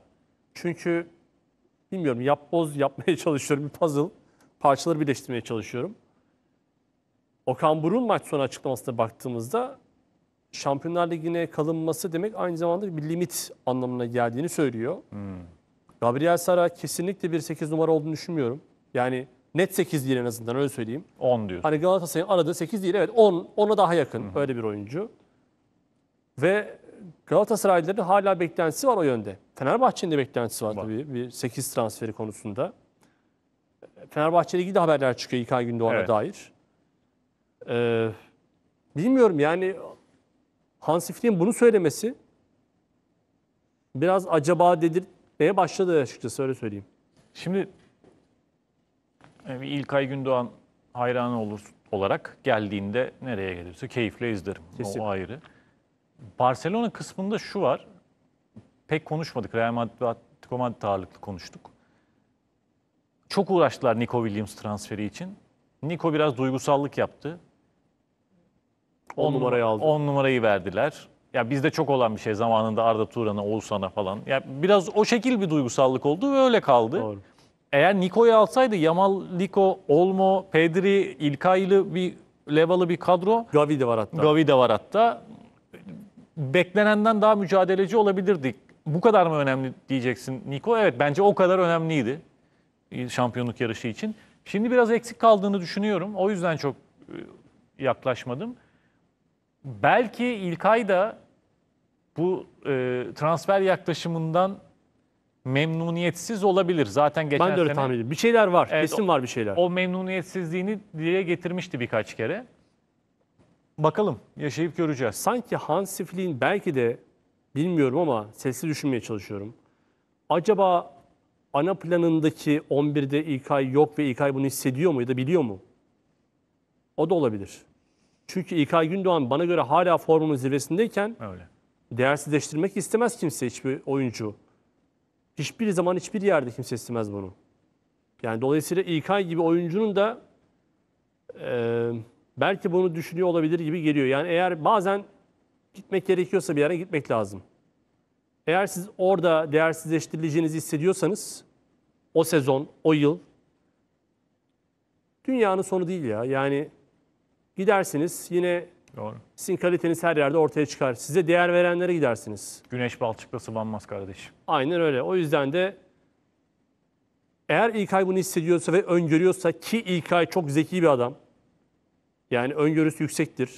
çünkü bilmiyorum yapboz yapmaya çalışıyorum. Bir puzzle parçaları birleştirmeye çalışıyorum. Okan Burun maç sonu açıklamasına baktığımızda Şampiyonlar Ligi'ne kalınması demek aynı zamanda bir limit anlamına geldiğini söylüyor. Hmm. Gabriel Sara kesinlikle bir 8 numara olduğunu düşünmüyorum. Yani net 8 değil en azından öyle söyleyeyim. 10 diyor. Hani Galatasaray'ın aradığı 8 değil evet 10 ona daha yakın hmm. öyle bir oyuncu. Ve Galatasaraylıların hala beklentisi var o yönde. Fenerbahçe'nin de beklentisi var, var. tabii bir 8 transferi konusunda. Fenerbahçe'yle ilgili de haberler çıkıyor İlkay Gündoğan'a evet. dair. Ee, bilmiyorum yani Hansi Flick'in bunu söylemesi biraz acaba dedirtmeye başladı açıkçası öyle söyleyeyim. Şimdi e, İlkay Gündoğan hayranı olur olarak geldiğinde nereye gelirse keyifle izlerim. Kesin. O ayrı. Barcelona kısmında şu var pek konuşmadık. Real Madrid ve Atletico Madrid ağırlıklı konuştuk. Çok uğraştılar Nico Williams transferi için. Nico biraz duygusallık yaptı. 10 numarayı aldı. 10 numarayı verdiler. Ya bizde çok olan bir şey zamanında Arda Turan'a, Oğuzhan'a falan. Ya biraz o şekil bir duygusallık oldu ve öyle kaldı. Doğru. Eğer Niko'yu alsaydı Yamal, Niko, Olmo, Pedri, İlkaylı bir level'ı bir kadro. Gavi de var hatta. Gavi de var hatta. Beklenenden daha mücadeleci olabilirdik bu kadar mı önemli diyeceksin Niko. Evet bence o kadar önemliydi e, şampiyonluk yarışı için. Şimdi biraz eksik kaldığını düşünüyorum. O yüzden çok e, yaklaşmadım. Belki İlkay da bu e, transfer yaklaşımından memnuniyetsiz olabilir. Zaten geçen ben de öyle sene, tahmin ediyorum. Bir şeyler var. Evet, Kesin var bir şeyler. O memnuniyetsizliğini dile getirmişti birkaç kere. Bakalım yaşayıp göreceğiz. Sanki Hansi Flick'in belki de Bilmiyorum ama sesli düşünmeye çalışıyorum. Acaba ana planındaki 11'de İlkay yok ve İlkay bunu hissediyor mu ya da biliyor mu? O da olabilir. Çünkü İlkay Gündoğan bana göre hala formunun zirvesindeyken Öyle. değersizleştirmek istemez kimse hiçbir oyuncu. Hiçbir zaman hiçbir yerde kimse istemez bunu. Yani dolayısıyla İlkay gibi oyuncunun da e, belki bunu düşünüyor olabilir gibi geliyor. Yani eğer bazen gitmek gerekiyorsa bir yere gitmek lazım. Eğer siz orada değersizleştirileceğinizi hissediyorsanız o sezon, o yıl dünyanın sonu değil ya. Yani gidersiniz yine Doğru. sizin kaliteniz her yerde ortaya çıkar. Size değer verenlere gidersiniz. Güneş balçıkla sıvanmaz kardeşim. Aynen öyle. O yüzden de eğer İlkay bunu hissediyorsa ve öngörüyorsa ki İlkay çok zeki bir adam. Yani öngörüsü yüksektir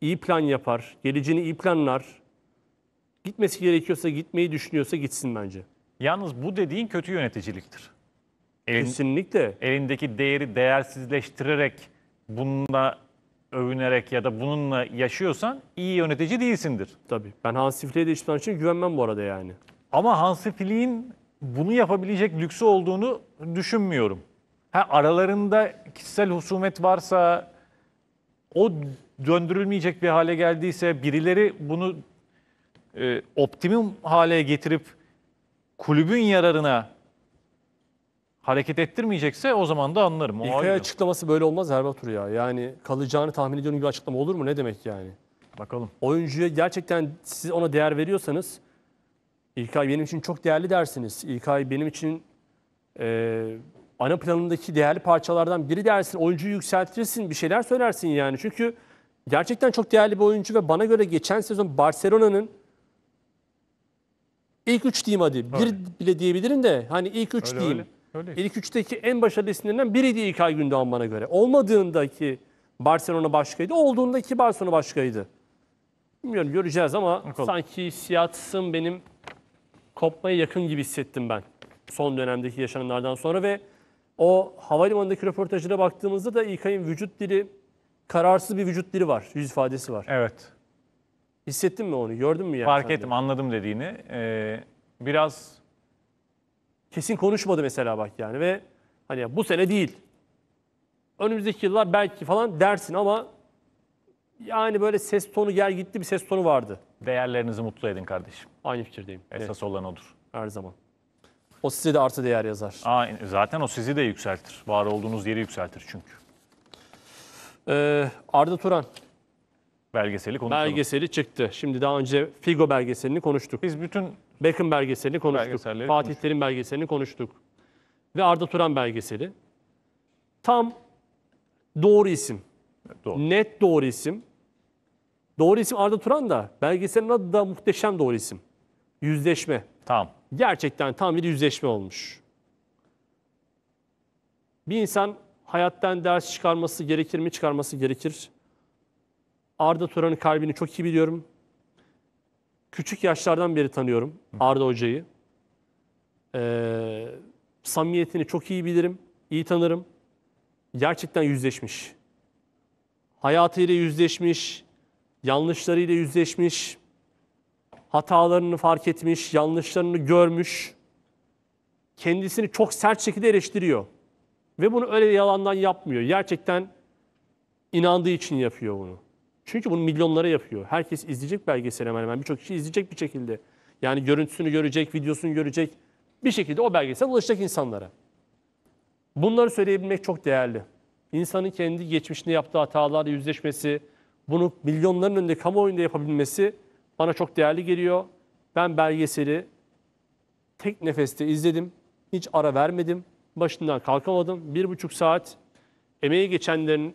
iyi plan yapar, geleceğini iyi planlar. Gitmesi gerekiyorsa, gitmeyi düşünüyorsa gitsin bence. Yalnız bu dediğin kötü yöneticiliktir. Elin, Kesinlikle. Elindeki değeri değersizleştirerek, bununla övünerek ya da bununla yaşıyorsan iyi yönetici değilsindir. Tabii. Ben Hans Flick'e de hiçbir için güvenmem bu arada yani. Ama Hans Flick'in bunu yapabilecek lüksü olduğunu düşünmüyorum. Ha, aralarında kişisel husumet varsa o döndürülmeyecek bir hale geldiyse birileri bunu e, optimum hale getirip kulübün yararına hareket ettirmeyecekse o zaman da anlarım. O İlkay açıklaması böyle olmaz Erbatur ya. Yani kalacağını tahmin ediyorum gibi açıklama olur mu? Ne demek yani? Bakalım. Oyuncuya gerçekten siz ona değer veriyorsanız İlkay benim için çok değerli dersiniz. İlkay benim için e, ana planındaki değerli parçalardan biri dersin. Oyuncuyu yükseltirsin, bir şeyler söylersin yani. Çünkü gerçekten çok değerli bir oyuncu ve bana göre geçen sezon Barcelona'nın ilk üç diyeyim hadi. Bir Öyle. bile diyebilirim de hani ilk üç Öyle, diyeyim. öyle. Öyle. İlk üçteki en başarılı isimlerinden biriydi İlkay Gündoğan bana göre. Olmadığındaki Barcelona başkaydı, olduğundaki Barcelona başkaydı. Bilmiyorum göreceğiz ama Bakalım. sanki siyahsın benim kopmaya yakın gibi hissettim ben. Son dönemdeki yaşananlardan sonra ve o havalimanındaki röportajına baktığımızda da İlkay'ın vücut dili kararsız bir vücut dili var, yüz ifadesi var. Evet. Hissettin mi onu? Gördün mü yani? Fark sen de? ettim, anladım dediğini. Ee, biraz Kesin konuşmadı mesela bak yani ve hani bu sene değil. Önümüzdeki yıllar belki falan dersin ama yani böyle ses tonu gel gitti bir ses tonu vardı. değerlerinizi mutlu edin kardeşim. Aynı fikirdeyim. Esas Evet, olan odur. her zaman. O size de artı değer yazar. Aynen. Zaten o sizi de yükseltir. Var olduğunuz yeri yükseltir çünkü. Ee, Arda Turan Belgeseli konuşalım. belgeseli çıktı. Şimdi daha önce Figo belgeselini konuştuk. Biz bütün Beckham belgeselini konuştuk. Fatih Terim belgeselini konuştuk. Ve Arda Turan belgeseli. Tam doğru isim. doğru. Net doğru isim. Doğru isim Arda Turan da belgeselin adı da muhteşem doğru isim. Yüzleşme. tam Gerçekten tam bir yüzleşme olmuş. Bir insan hayattan ders çıkarması gerekir mi? Çıkarması gerekir. Arda Turan'ın kalbini çok iyi biliyorum. Küçük yaşlardan beri tanıyorum Arda Hoca'yı. Ee, samimiyetini çok iyi bilirim, iyi tanırım. Gerçekten yüzleşmiş. Hayatıyla yüzleşmiş, yanlışlarıyla yüzleşmiş, hatalarını fark etmiş, yanlışlarını görmüş. Kendisini çok sert şekilde eleştiriyor. Ve bunu öyle yalandan yapmıyor. Gerçekten inandığı için yapıyor bunu. Çünkü bunu milyonlara yapıyor. Herkes izleyecek belgeseli hemen hemen. Birçok kişi izleyecek bir şekilde. Yani görüntüsünü görecek, videosunu görecek. Bir şekilde o belgesel ulaşacak insanlara. Bunları söyleyebilmek çok değerli. İnsanın kendi geçmişinde yaptığı hatalarla yüzleşmesi, bunu milyonların önünde kamuoyunda yapabilmesi bana çok değerli geliyor. Ben belgeseli tek nefeste izledim. Hiç ara vermedim başından kalkamadım. Bir buçuk saat emeği geçenlerin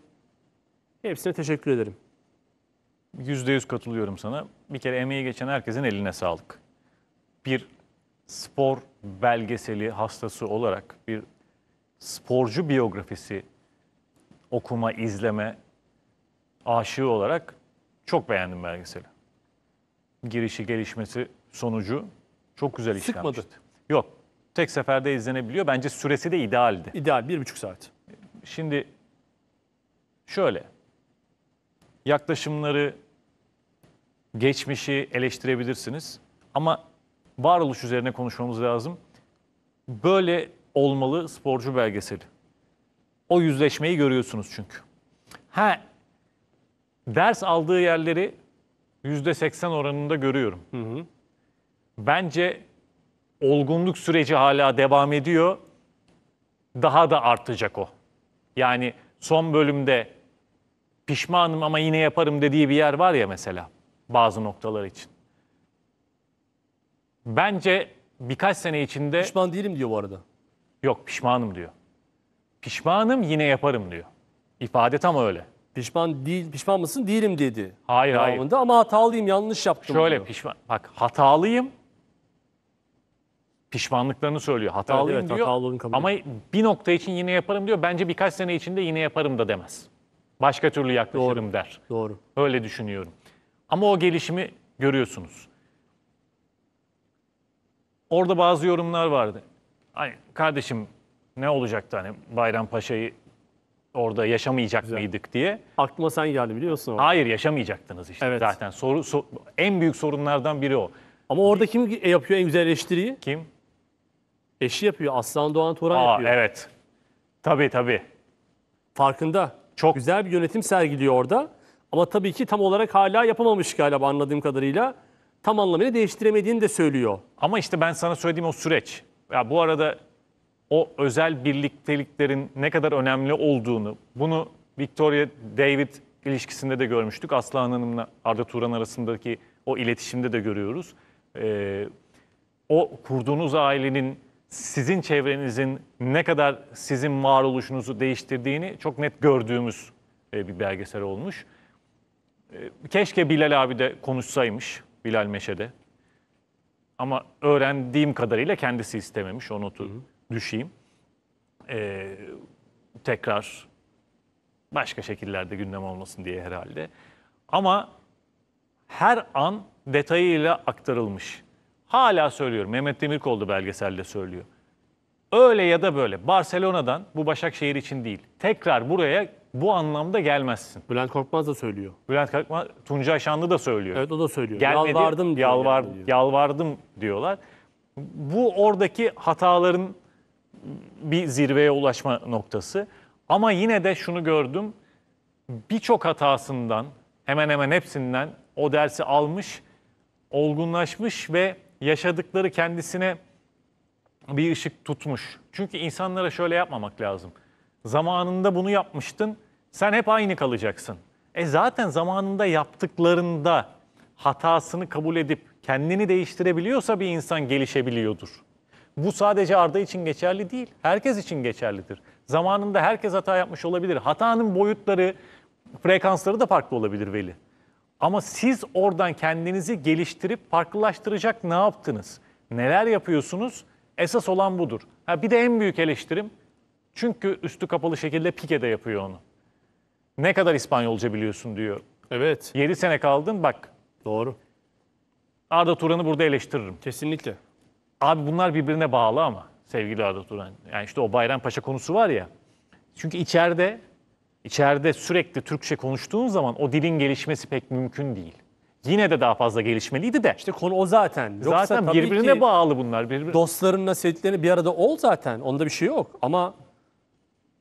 hepsine teşekkür ederim. Yüzde yüz katılıyorum sana. Bir kere emeği geçen herkesin eline sağlık. Bir spor belgeseli hastası olarak bir sporcu biyografisi okuma, izleme aşığı olarak çok beğendim belgeseli. Girişi, gelişmesi, sonucu çok güzel işlenmişti. Sıkmadı. Yok, tek seferde izlenebiliyor. Bence süresi de idealdi. İdeal bir buçuk saat. Şimdi şöyle yaklaşımları, geçmişi eleştirebilirsiniz ama varoluş üzerine konuşmamız lazım. Böyle olmalı sporcu belgeseli. O yüzleşmeyi görüyorsunuz çünkü. Ha ders aldığı yerleri %80 oranında görüyorum. Hı hı. Bence olgunluk süreci hala devam ediyor. Daha da artacak o. Yani son bölümde pişmanım ama yine yaparım dediği bir yer var ya mesela bazı noktalar için. Bence birkaç sene içinde... Pişman değilim diyor bu arada. Yok pişmanım diyor. Pişmanım yine yaparım diyor. İfade tam öyle. Pişman değil, pişman mısın değilim dedi. Hayır hayır. Ama hatalıyım yanlış yaptım. Şöyle diyor. pişman. Bak hatalıyım pişmanlıklarını söylüyor. Hatalıyım evet, evet, diyor hatalılığını kabul ama bir nokta için yine yaparım diyor. Bence birkaç sene içinde yine yaparım da demez. Başka türlü yaklaşırım Doğru. der. Doğru. Öyle düşünüyorum. Ama o gelişimi görüyorsunuz. Orada bazı yorumlar vardı. Ay kardeşim ne olacaktı hani Paşa'yı orada yaşamayacak Güzel. mıydık diye. Aklıma sen geldi biliyorsun. Orada. Hayır yaşamayacaktınız işte evet. zaten. Soru, sor, en büyük sorunlardan biri o. Ama orada kim yapıyor en güzel eleştiriyi? Kim? Eşi yapıyor. Aslan Doğan Turan Aa, yapıyor. Evet. Tabii tabii. Farkında. Çok güzel bir yönetim sergiliyor orada. Ama tabii ki tam olarak hala yapamamış galiba anladığım kadarıyla. Tam anlamıyla değiştiremediğini de söylüyor. Ama işte ben sana söylediğim o süreç. Ya bu arada o özel birlikteliklerin ne kadar önemli olduğunu, bunu Victoria David ilişkisinde de görmüştük. Aslan Hanım'la Arda Turan arasındaki o iletişimde de görüyoruz. Ee, o kurduğunuz ailenin sizin çevrenizin ne kadar sizin varoluşunuzu değiştirdiğini çok net gördüğümüz e, bir belgesel olmuş. E, keşke Bilal abi de konuşsaymış, Bilal Meşe'de. Ama öğrendiğim kadarıyla kendisi istememiş, onu notu hı hı. düşeyim. E, tekrar başka şekillerde gündem olmasın diye herhalde. Ama her an detayıyla aktarılmış. Hala söylüyorum. Mehmet Demirkoğlu belgeselde söylüyor. Öyle ya da böyle Barcelona'dan bu Başakşehir için değil. Tekrar buraya bu anlamda gelmezsin. Bülent Korkmaz da söylüyor. Bülent Korkmaz, Tuncay Şanlı da söylüyor. Evet o da söylüyor. Gelmedi, yalvardım diyor. Yalvar, diyor. Yalvardım diyorlar. Bu oradaki hataların bir zirveye ulaşma noktası. Ama yine de şunu gördüm. Birçok hatasından, hemen hemen hepsinden o dersi almış, olgunlaşmış ve yaşadıkları kendisine bir ışık tutmuş. Çünkü insanlara şöyle yapmamak lazım. Zamanında bunu yapmıştın, sen hep aynı kalacaksın. E zaten zamanında yaptıklarında hatasını kabul edip kendini değiştirebiliyorsa bir insan gelişebiliyordur. Bu sadece Arda için geçerli değil, herkes için geçerlidir. Zamanında herkes hata yapmış olabilir. Hatanın boyutları, frekansları da farklı olabilir Veli. Ama siz oradan kendinizi geliştirip farklılaştıracak ne yaptınız? Neler yapıyorsunuz? Esas olan budur. Ha bir de en büyük eleştirim çünkü üstü kapalı şekilde Pike de yapıyor onu. Ne kadar İspanyolca biliyorsun diyor. Evet. 7 sene kaldın bak. Doğru. Arda Turan'ı burada eleştiririm. Kesinlikle. Abi bunlar birbirine bağlı ama sevgili Arda Turan. Yani işte o Bayrampaşa konusu var ya. Çünkü içeride içeride sürekli Türkçe konuştuğun zaman o dilin gelişmesi pek mümkün değil. Yine de daha fazla gelişmeliydi de. İşte konu o zaten. Yoksa zaten tabii birbirine ki bağlı bunlar. Birbirine. Dostlarınla sevdiklerini bir arada ol zaten. Onda bir şey yok. Ama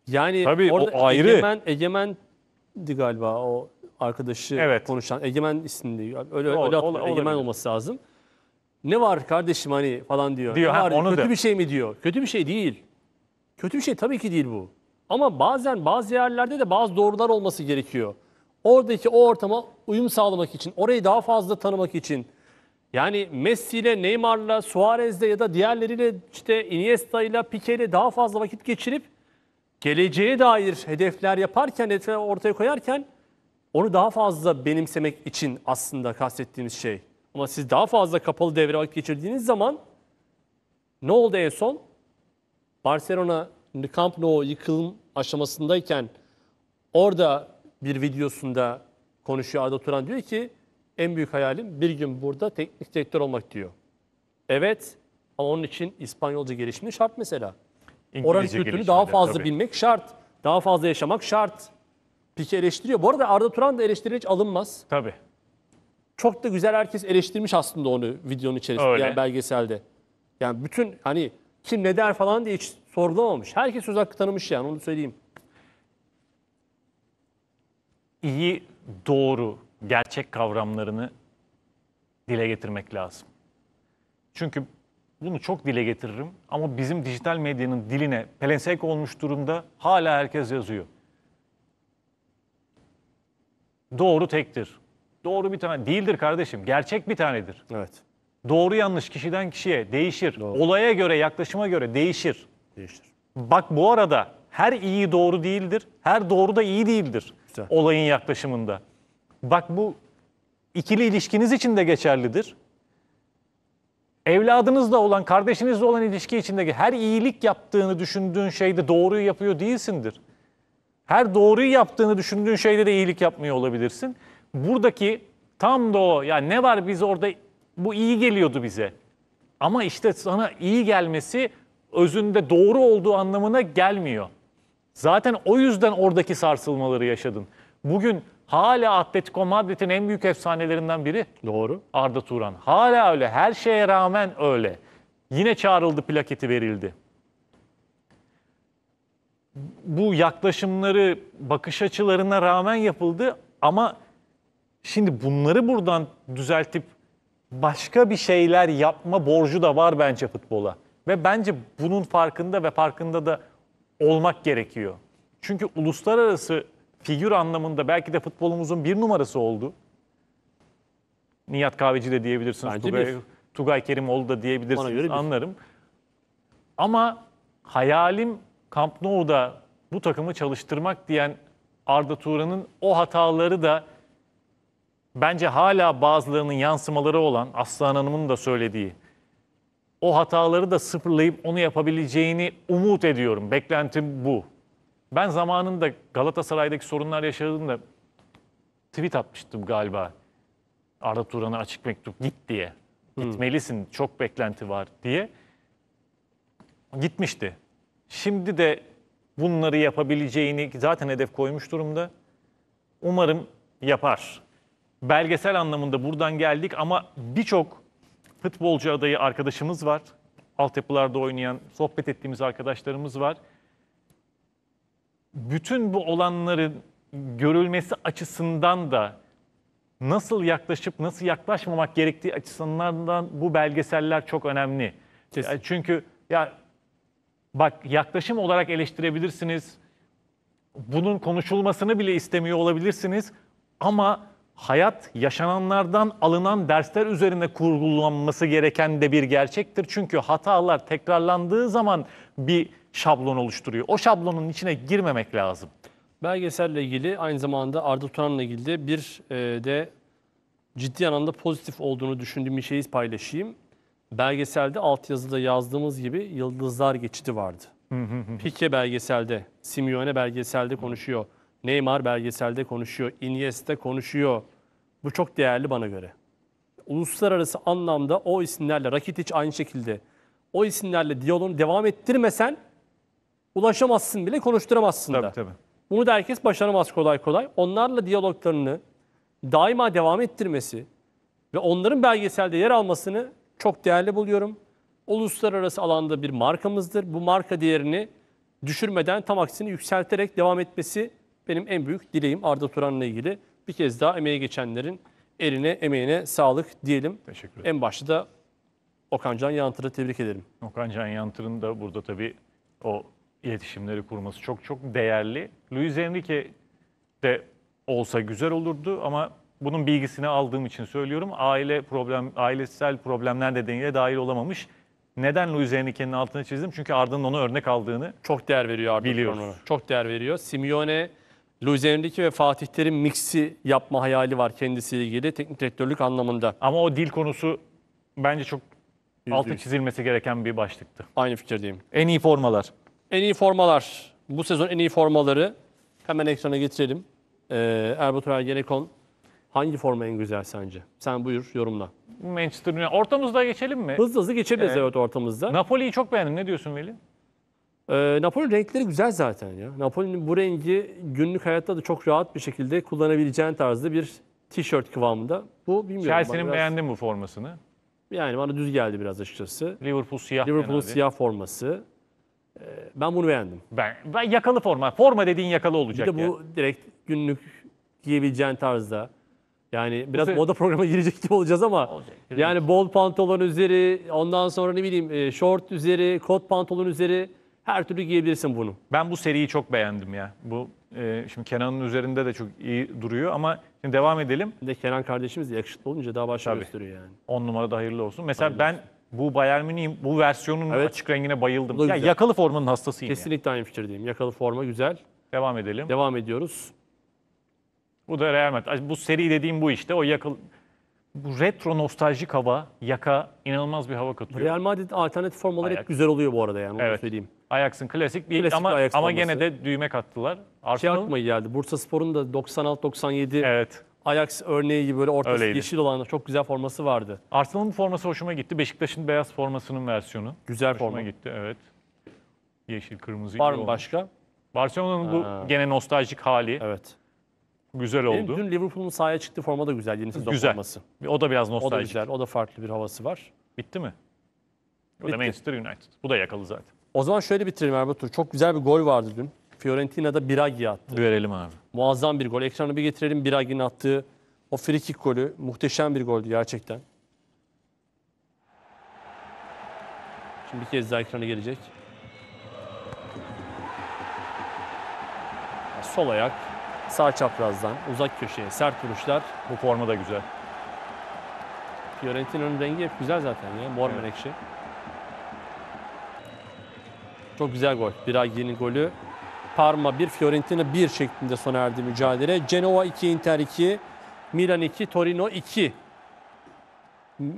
yani tabii, orada o ayrı. Egemen, Egemen'di galiba o arkadaşı evet. konuşan. Egemen isimli. Öyle, o, öyle o, Egemen olması lazım. Ne var kardeşim hani falan diyor. diyor ne var, onu kötü da. bir şey mi diyor. Kötü bir şey değil. Kötü bir şey tabii ki değil bu. Ama bazen bazı yerlerde de bazı doğrular olması gerekiyor. Oradaki o ortama uyum sağlamak için, orayı daha fazla tanımak için. Yani Messi ile Neymar'la, Suarez'le ya da diğerleriyle işte Iniesta ile Iniesta'yla, ile daha fazla vakit geçirip geleceğe dair hedefler yaparken, hedefler ortaya koyarken onu daha fazla benimsemek için aslında kastettiğimiz şey. Ama siz daha fazla kapalı devre vakit geçirdiğiniz zaman ne oldu en son? Barcelona Camp Nou yıkılım aşamasındayken orada bir videosunda konuşuyor Arda Turan diyor ki en büyük hayalim bir gün burada teknik direktör olmak diyor. Evet ama onun için İspanyolca gelişimi şart mesela. Oranın kültürünü daha fazla tabii. bilmek şart. Daha fazla yaşamak şart. Pike eleştiriyor. Bu arada Arda Turan da eleştiri hiç alınmaz. Tabii. Çok da güzel herkes eleştirmiş aslında onu videonun içerisinde Öyle. yani belgeselde. Yani bütün hani kim ne der falan diye hiç sorgulamamış. Herkes söz hakkı tanımış yani onu söyleyeyim. İyi, doğru, gerçek kavramlarını dile getirmek lazım. Çünkü bunu çok dile getiririm ama bizim dijital medyanın diline pelensek olmuş durumda hala herkes yazıyor. Doğru tektir. Doğru bir tane değildir kardeşim. Gerçek bir tanedir. Evet. Doğru yanlış kişiden kişiye değişir. Doğru. Olaya göre, yaklaşıma göre değişir. Değiştir. Bak bu arada her iyi doğru değildir, her doğru da iyi değildir Güzel. olayın yaklaşımında. Bak bu ikili ilişkiniz için de geçerlidir. Evladınızla olan, kardeşinizle olan ilişki içindeki her iyilik yaptığını düşündüğün şeyde doğruyu yapıyor değilsindir. Her doğruyu yaptığını düşündüğün şeyde de iyilik yapmıyor olabilirsin. Buradaki tam da o ya ne var biz orada bu iyi geliyordu bize. Ama işte sana iyi gelmesi özünde doğru olduğu anlamına gelmiyor. Zaten o yüzden oradaki sarsılmaları yaşadın. Bugün hala Atletico Madrid'in en büyük efsanelerinden biri. Doğru. Arda Turan. Hala öyle. Her şeye rağmen öyle. Yine çağrıldı plaketi verildi. Bu yaklaşımları, bakış açılarına rağmen yapıldı ama şimdi bunları buradan düzeltip başka bir şeyler yapma borcu da var bence futbola. Ve bence bunun farkında ve farkında da olmak gerekiyor. Çünkü uluslararası figür anlamında belki de futbolumuzun bir numarası oldu. Nihat Kahveci de diyebilirsiniz. Bence Tugay, bir. Tugay Kerimoğlu da diyebilirsiniz. Anlarım. Ama hayalim Camp Nou'da bu takımı çalıştırmak diyen Arda Turan'ın o hataları da bence hala bazılarının yansımaları olan Aslan Hanım'ın da söylediği o hataları da sıfırlayıp onu yapabileceğini umut ediyorum. Beklentim bu. Ben zamanında Galatasaray'daki sorunlar yaşadığımda tweet atmıştım galiba. Arda Turan'a açık mektup git diye. Hmm. Gitmelisin çok beklenti var diye. Gitmişti. Şimdi de bunları yapabileceğini zaten hedef koymuş durumda. Umarım yapar. Belgesel anlamında buradan geldik ama birçok futbolcu adayı arkadaşımız var. Altyapılarda oynayan, sohbet ettiğimiz arkadaşlarımız var. Bütün bu olanların görülmesi açısından da nasıl yaklaşıp nasıl yaklaşmamak gerektiği açısından bu belgeseller çok önemli. Kesin. Çünkü ya bak yaklaşım olarak eleştirebilirsiniz. Bunun konuşulmasını bile istemiyor olabilirsiniz ama hayat yaşananlardan alınan dersler üzerine kurgulanması gereken de bir gerçektir. Çünkü hatalar tekrarlandığı zaman bir şablon oluşturuyor. O şablonun içine girmemek lazım. Belgeselle ilgili aynı zamanda Arda Turan'la ilgili de bir e, de ciddi anlamda pozitif olduğunu düşündüğüm bir şeyi paylaşayım. Belgeselde altyazıda yazdığımız gibi yıldızlar geçidi vardı. Pike belgeselde, Simeone belgeselde konuşuyor. Neymar belgeselde konuşuyor, Iniesta konuşuyor. Bu çok değerli bana göre. Uluslararası anlamda o isimlerle, Rakitic aynı şekilde o isimlerle diyaloğunu devam ettirmesen ulaşamazsın bile, konuşturamazsın tabii, da. Tabii. Bunu da herkes başaramaz kolay kolay. Onlarla diyaloglarını daima devam ettirmesi ve onların belgeselde yer almasını çok değerli buluyorum. Uluslararası alanda bir markamızdır. Bu marka değerini düşürmeden tam aksini yükselterek devam etmesi benim en büyük dileğim Arda Turan'la ilgili bir kez daha emeği geçenlerin eline emeğine sağlık diyelim. Teşekkür ederim. En başta da Okan Can Yantır'ı tebrik ederim. Okan Can Yantır'ın da burada tabii o iletişimleri kurması çok çok değerli. Luis Enrique de olsa güzel olurdu ama bunun bilgisini aldığım için söylüyorum. Aile problem ailesel problemler nedeniyle dahil olamamış. Neden Luis Enrique'nin altını çizdim? Çünkü Arda'nın onu örnek aldığını çok değer veriyor Arda biliyoruz. Çok değer veriyor. Simeone Luis Enrique ve Fatih Terim mixi yapma hayali var kendisiyle ilgili teknik direktörlük anlamında. Ama o dil konusu bence çok %100. altı çizilmesi gereken bir başlıktı. Aynı fikirdeyim. En iyi formalar. En iyi formalar. Bu sezon en iyi formaları hemen ekrana getirelim. Ee, Erbatur Ergenekon hangi forma en güzel sence? Sen buyur yorumla. Manchester United. Ortamızda geçelim mi? Hızlı hızlı geçebiliriz ee, evet ortamızda. Napoli'yi çok beğendim. Ne diyorsun Veli? Ee, Napoli renkleri güzel zaten ya. Napoli'nin bu rengi günlük hayatta da çok rahat bir şekilde kullanabileceğin tarzda bir tişört kıvamında. Bu bilmiyorum. Chelsea'nin biraz... beğendin bu formasını. Yani bana düz geldi biraz açıkçası. Liverpool siyah. Liverpool siyah forması. Ee, ben bunu beğendim. Ben, ben yakalı forma. Forma dediğin yakalı olacak. Bir de ya. bu direkt günlük giyebileceğin tarzda. Yani biraz Nasıl? moda programına girecek gibi olacağız ama Olacak, yani bol pantolon üzeri, ondan sonra ne bileyim e, şort üzeri, kot pantolon üzeri her türlü giyebilirsin bunu. Ben bu seriyi çok beğendim ya. Bu e, şimdi Kenan'ın üzerinde de çok iyi duruyor ama şimdi devam edelim. Bir de Kenan kardeşimiz de yakışıklı olunca daha başka Tabii. gösteriyor yani. 10 numarada hayırlı olsun. Mesela Hayırlı ben bu Bayern Münih'in bu versiyonun Evet. açık rengine bayıldım. Ya yakalı formanın hastasıyım Kesinlikle Kesinlikle aynı fikirdeyim. Yakalı forma güzel. Devam edelim. Devam ediyoruz. Bu da Real Madrid. Bu seri dediğim bu işte. O yakalı bu retro nostaljik hava yaka inanılmaz bir hava katıyor. Real Madrid alternatif formaları Ayak. hep güzel oluyor bu arada yani. Evet. söyleyeyim. Ajax'ın klasik bir Klasik ama bir ama forması. gene de düğme kattılar. Şey mı geldi. Bursa Spor'un da 96-97 evet. Ajax örneği gibi böyle ortası Öyleydi. yeşil olan çok güzel forması vardı. Arsenal'ın forması hoşuma gitti. Beşiktaş'ın beyaz formasının versiyonu. Güzel Hoşuma forma. gitti evet. Yeşil kırmızı. Var mı başka? Barcelona'nın bu gene nostaljik hali Evet. güzel Benim oldu. dün Liverpool'un sahaya çıktığı forma da güzel. Yeni sezon Güzel. forması. O da biraz O da güzel. O da farklı bir havası var. Bitti mi? Bu da Manchester United. Bu da yakalı zaten. O zaman şöyle bitirelim Erbat Tur. Çok güzel bir gol vardı dün. Fiorentina'da Biragi attı. Görelim abi. Muazzam bir gol. Ekranı bir getirelim. Biragi'nin attığı o frikik golü muhteşem bir goldü gerçekten. Şimdi bir kez daha ekrana gelecek. Sol ayak, sağ çaprazdan, uzak köşeye, sert vuruşlar. Bu forma da güzel. Fiorentina'nın rengi hep güzel zaten ya. Mor evet. menekşe. Çok güzel gol. Biragi'nin golü. Parma 1, Fiorentina 1 şeklinde sona erdi mücadele. Genova 2, Inter 2, Milan 2, Torino 2.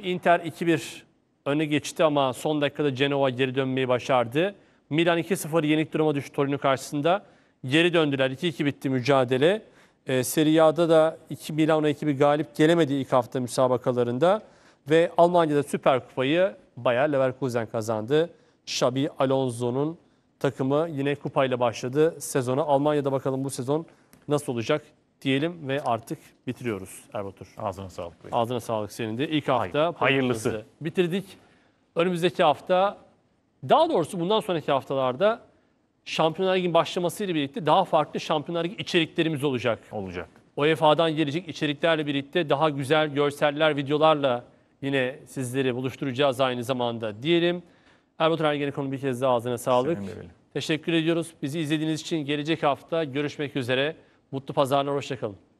Inter 2-1 öne geçti ama son dakikada Genova geri dönmeyi başardı. Milan 2-0 yenik duruma düştü Torino karşısında. Geri döndüler. 2-2 bitti mücadele. E, Serie A'da da 2 Milano ekibi galip gelemedi ilk hafta müsabakalarında. Ve Almanya'da Süper Kupayı Bayer Leverkusen kazandı. Xabi Alonso'nun takımı yine kupayla başladı sezona. Almanya'da bakalım bu sezon nasıl olacak diyelim ve artık bitiriyoruz Erbatur. Ağzına sağlık. Bey. Ağzına sağlık senin de. İlk hafta Hayır, hayırlısı bitirdik. Önümüzdeki hafta daha doğrusu bundan sonraki haftalarda Şampiyonlar Ligi'nin başlamasıyla birlikte daha farklı Şampiyonlar Ligi içeriklerimiz olacak. olacak. UEFA'dan gelecek içeriklerle birlikte daha güzel görseller, videolarla yine sizleri buluşturacağız aynı zamanda diyelim. Erbatur Ergenekon'un bir kez daha ağzına sağlık. Teşekkür ediyoruz. Bizi izlediğiniz için gelecek hafta görüşmek üzere. Mutlu pazarlar, hoşçakalın.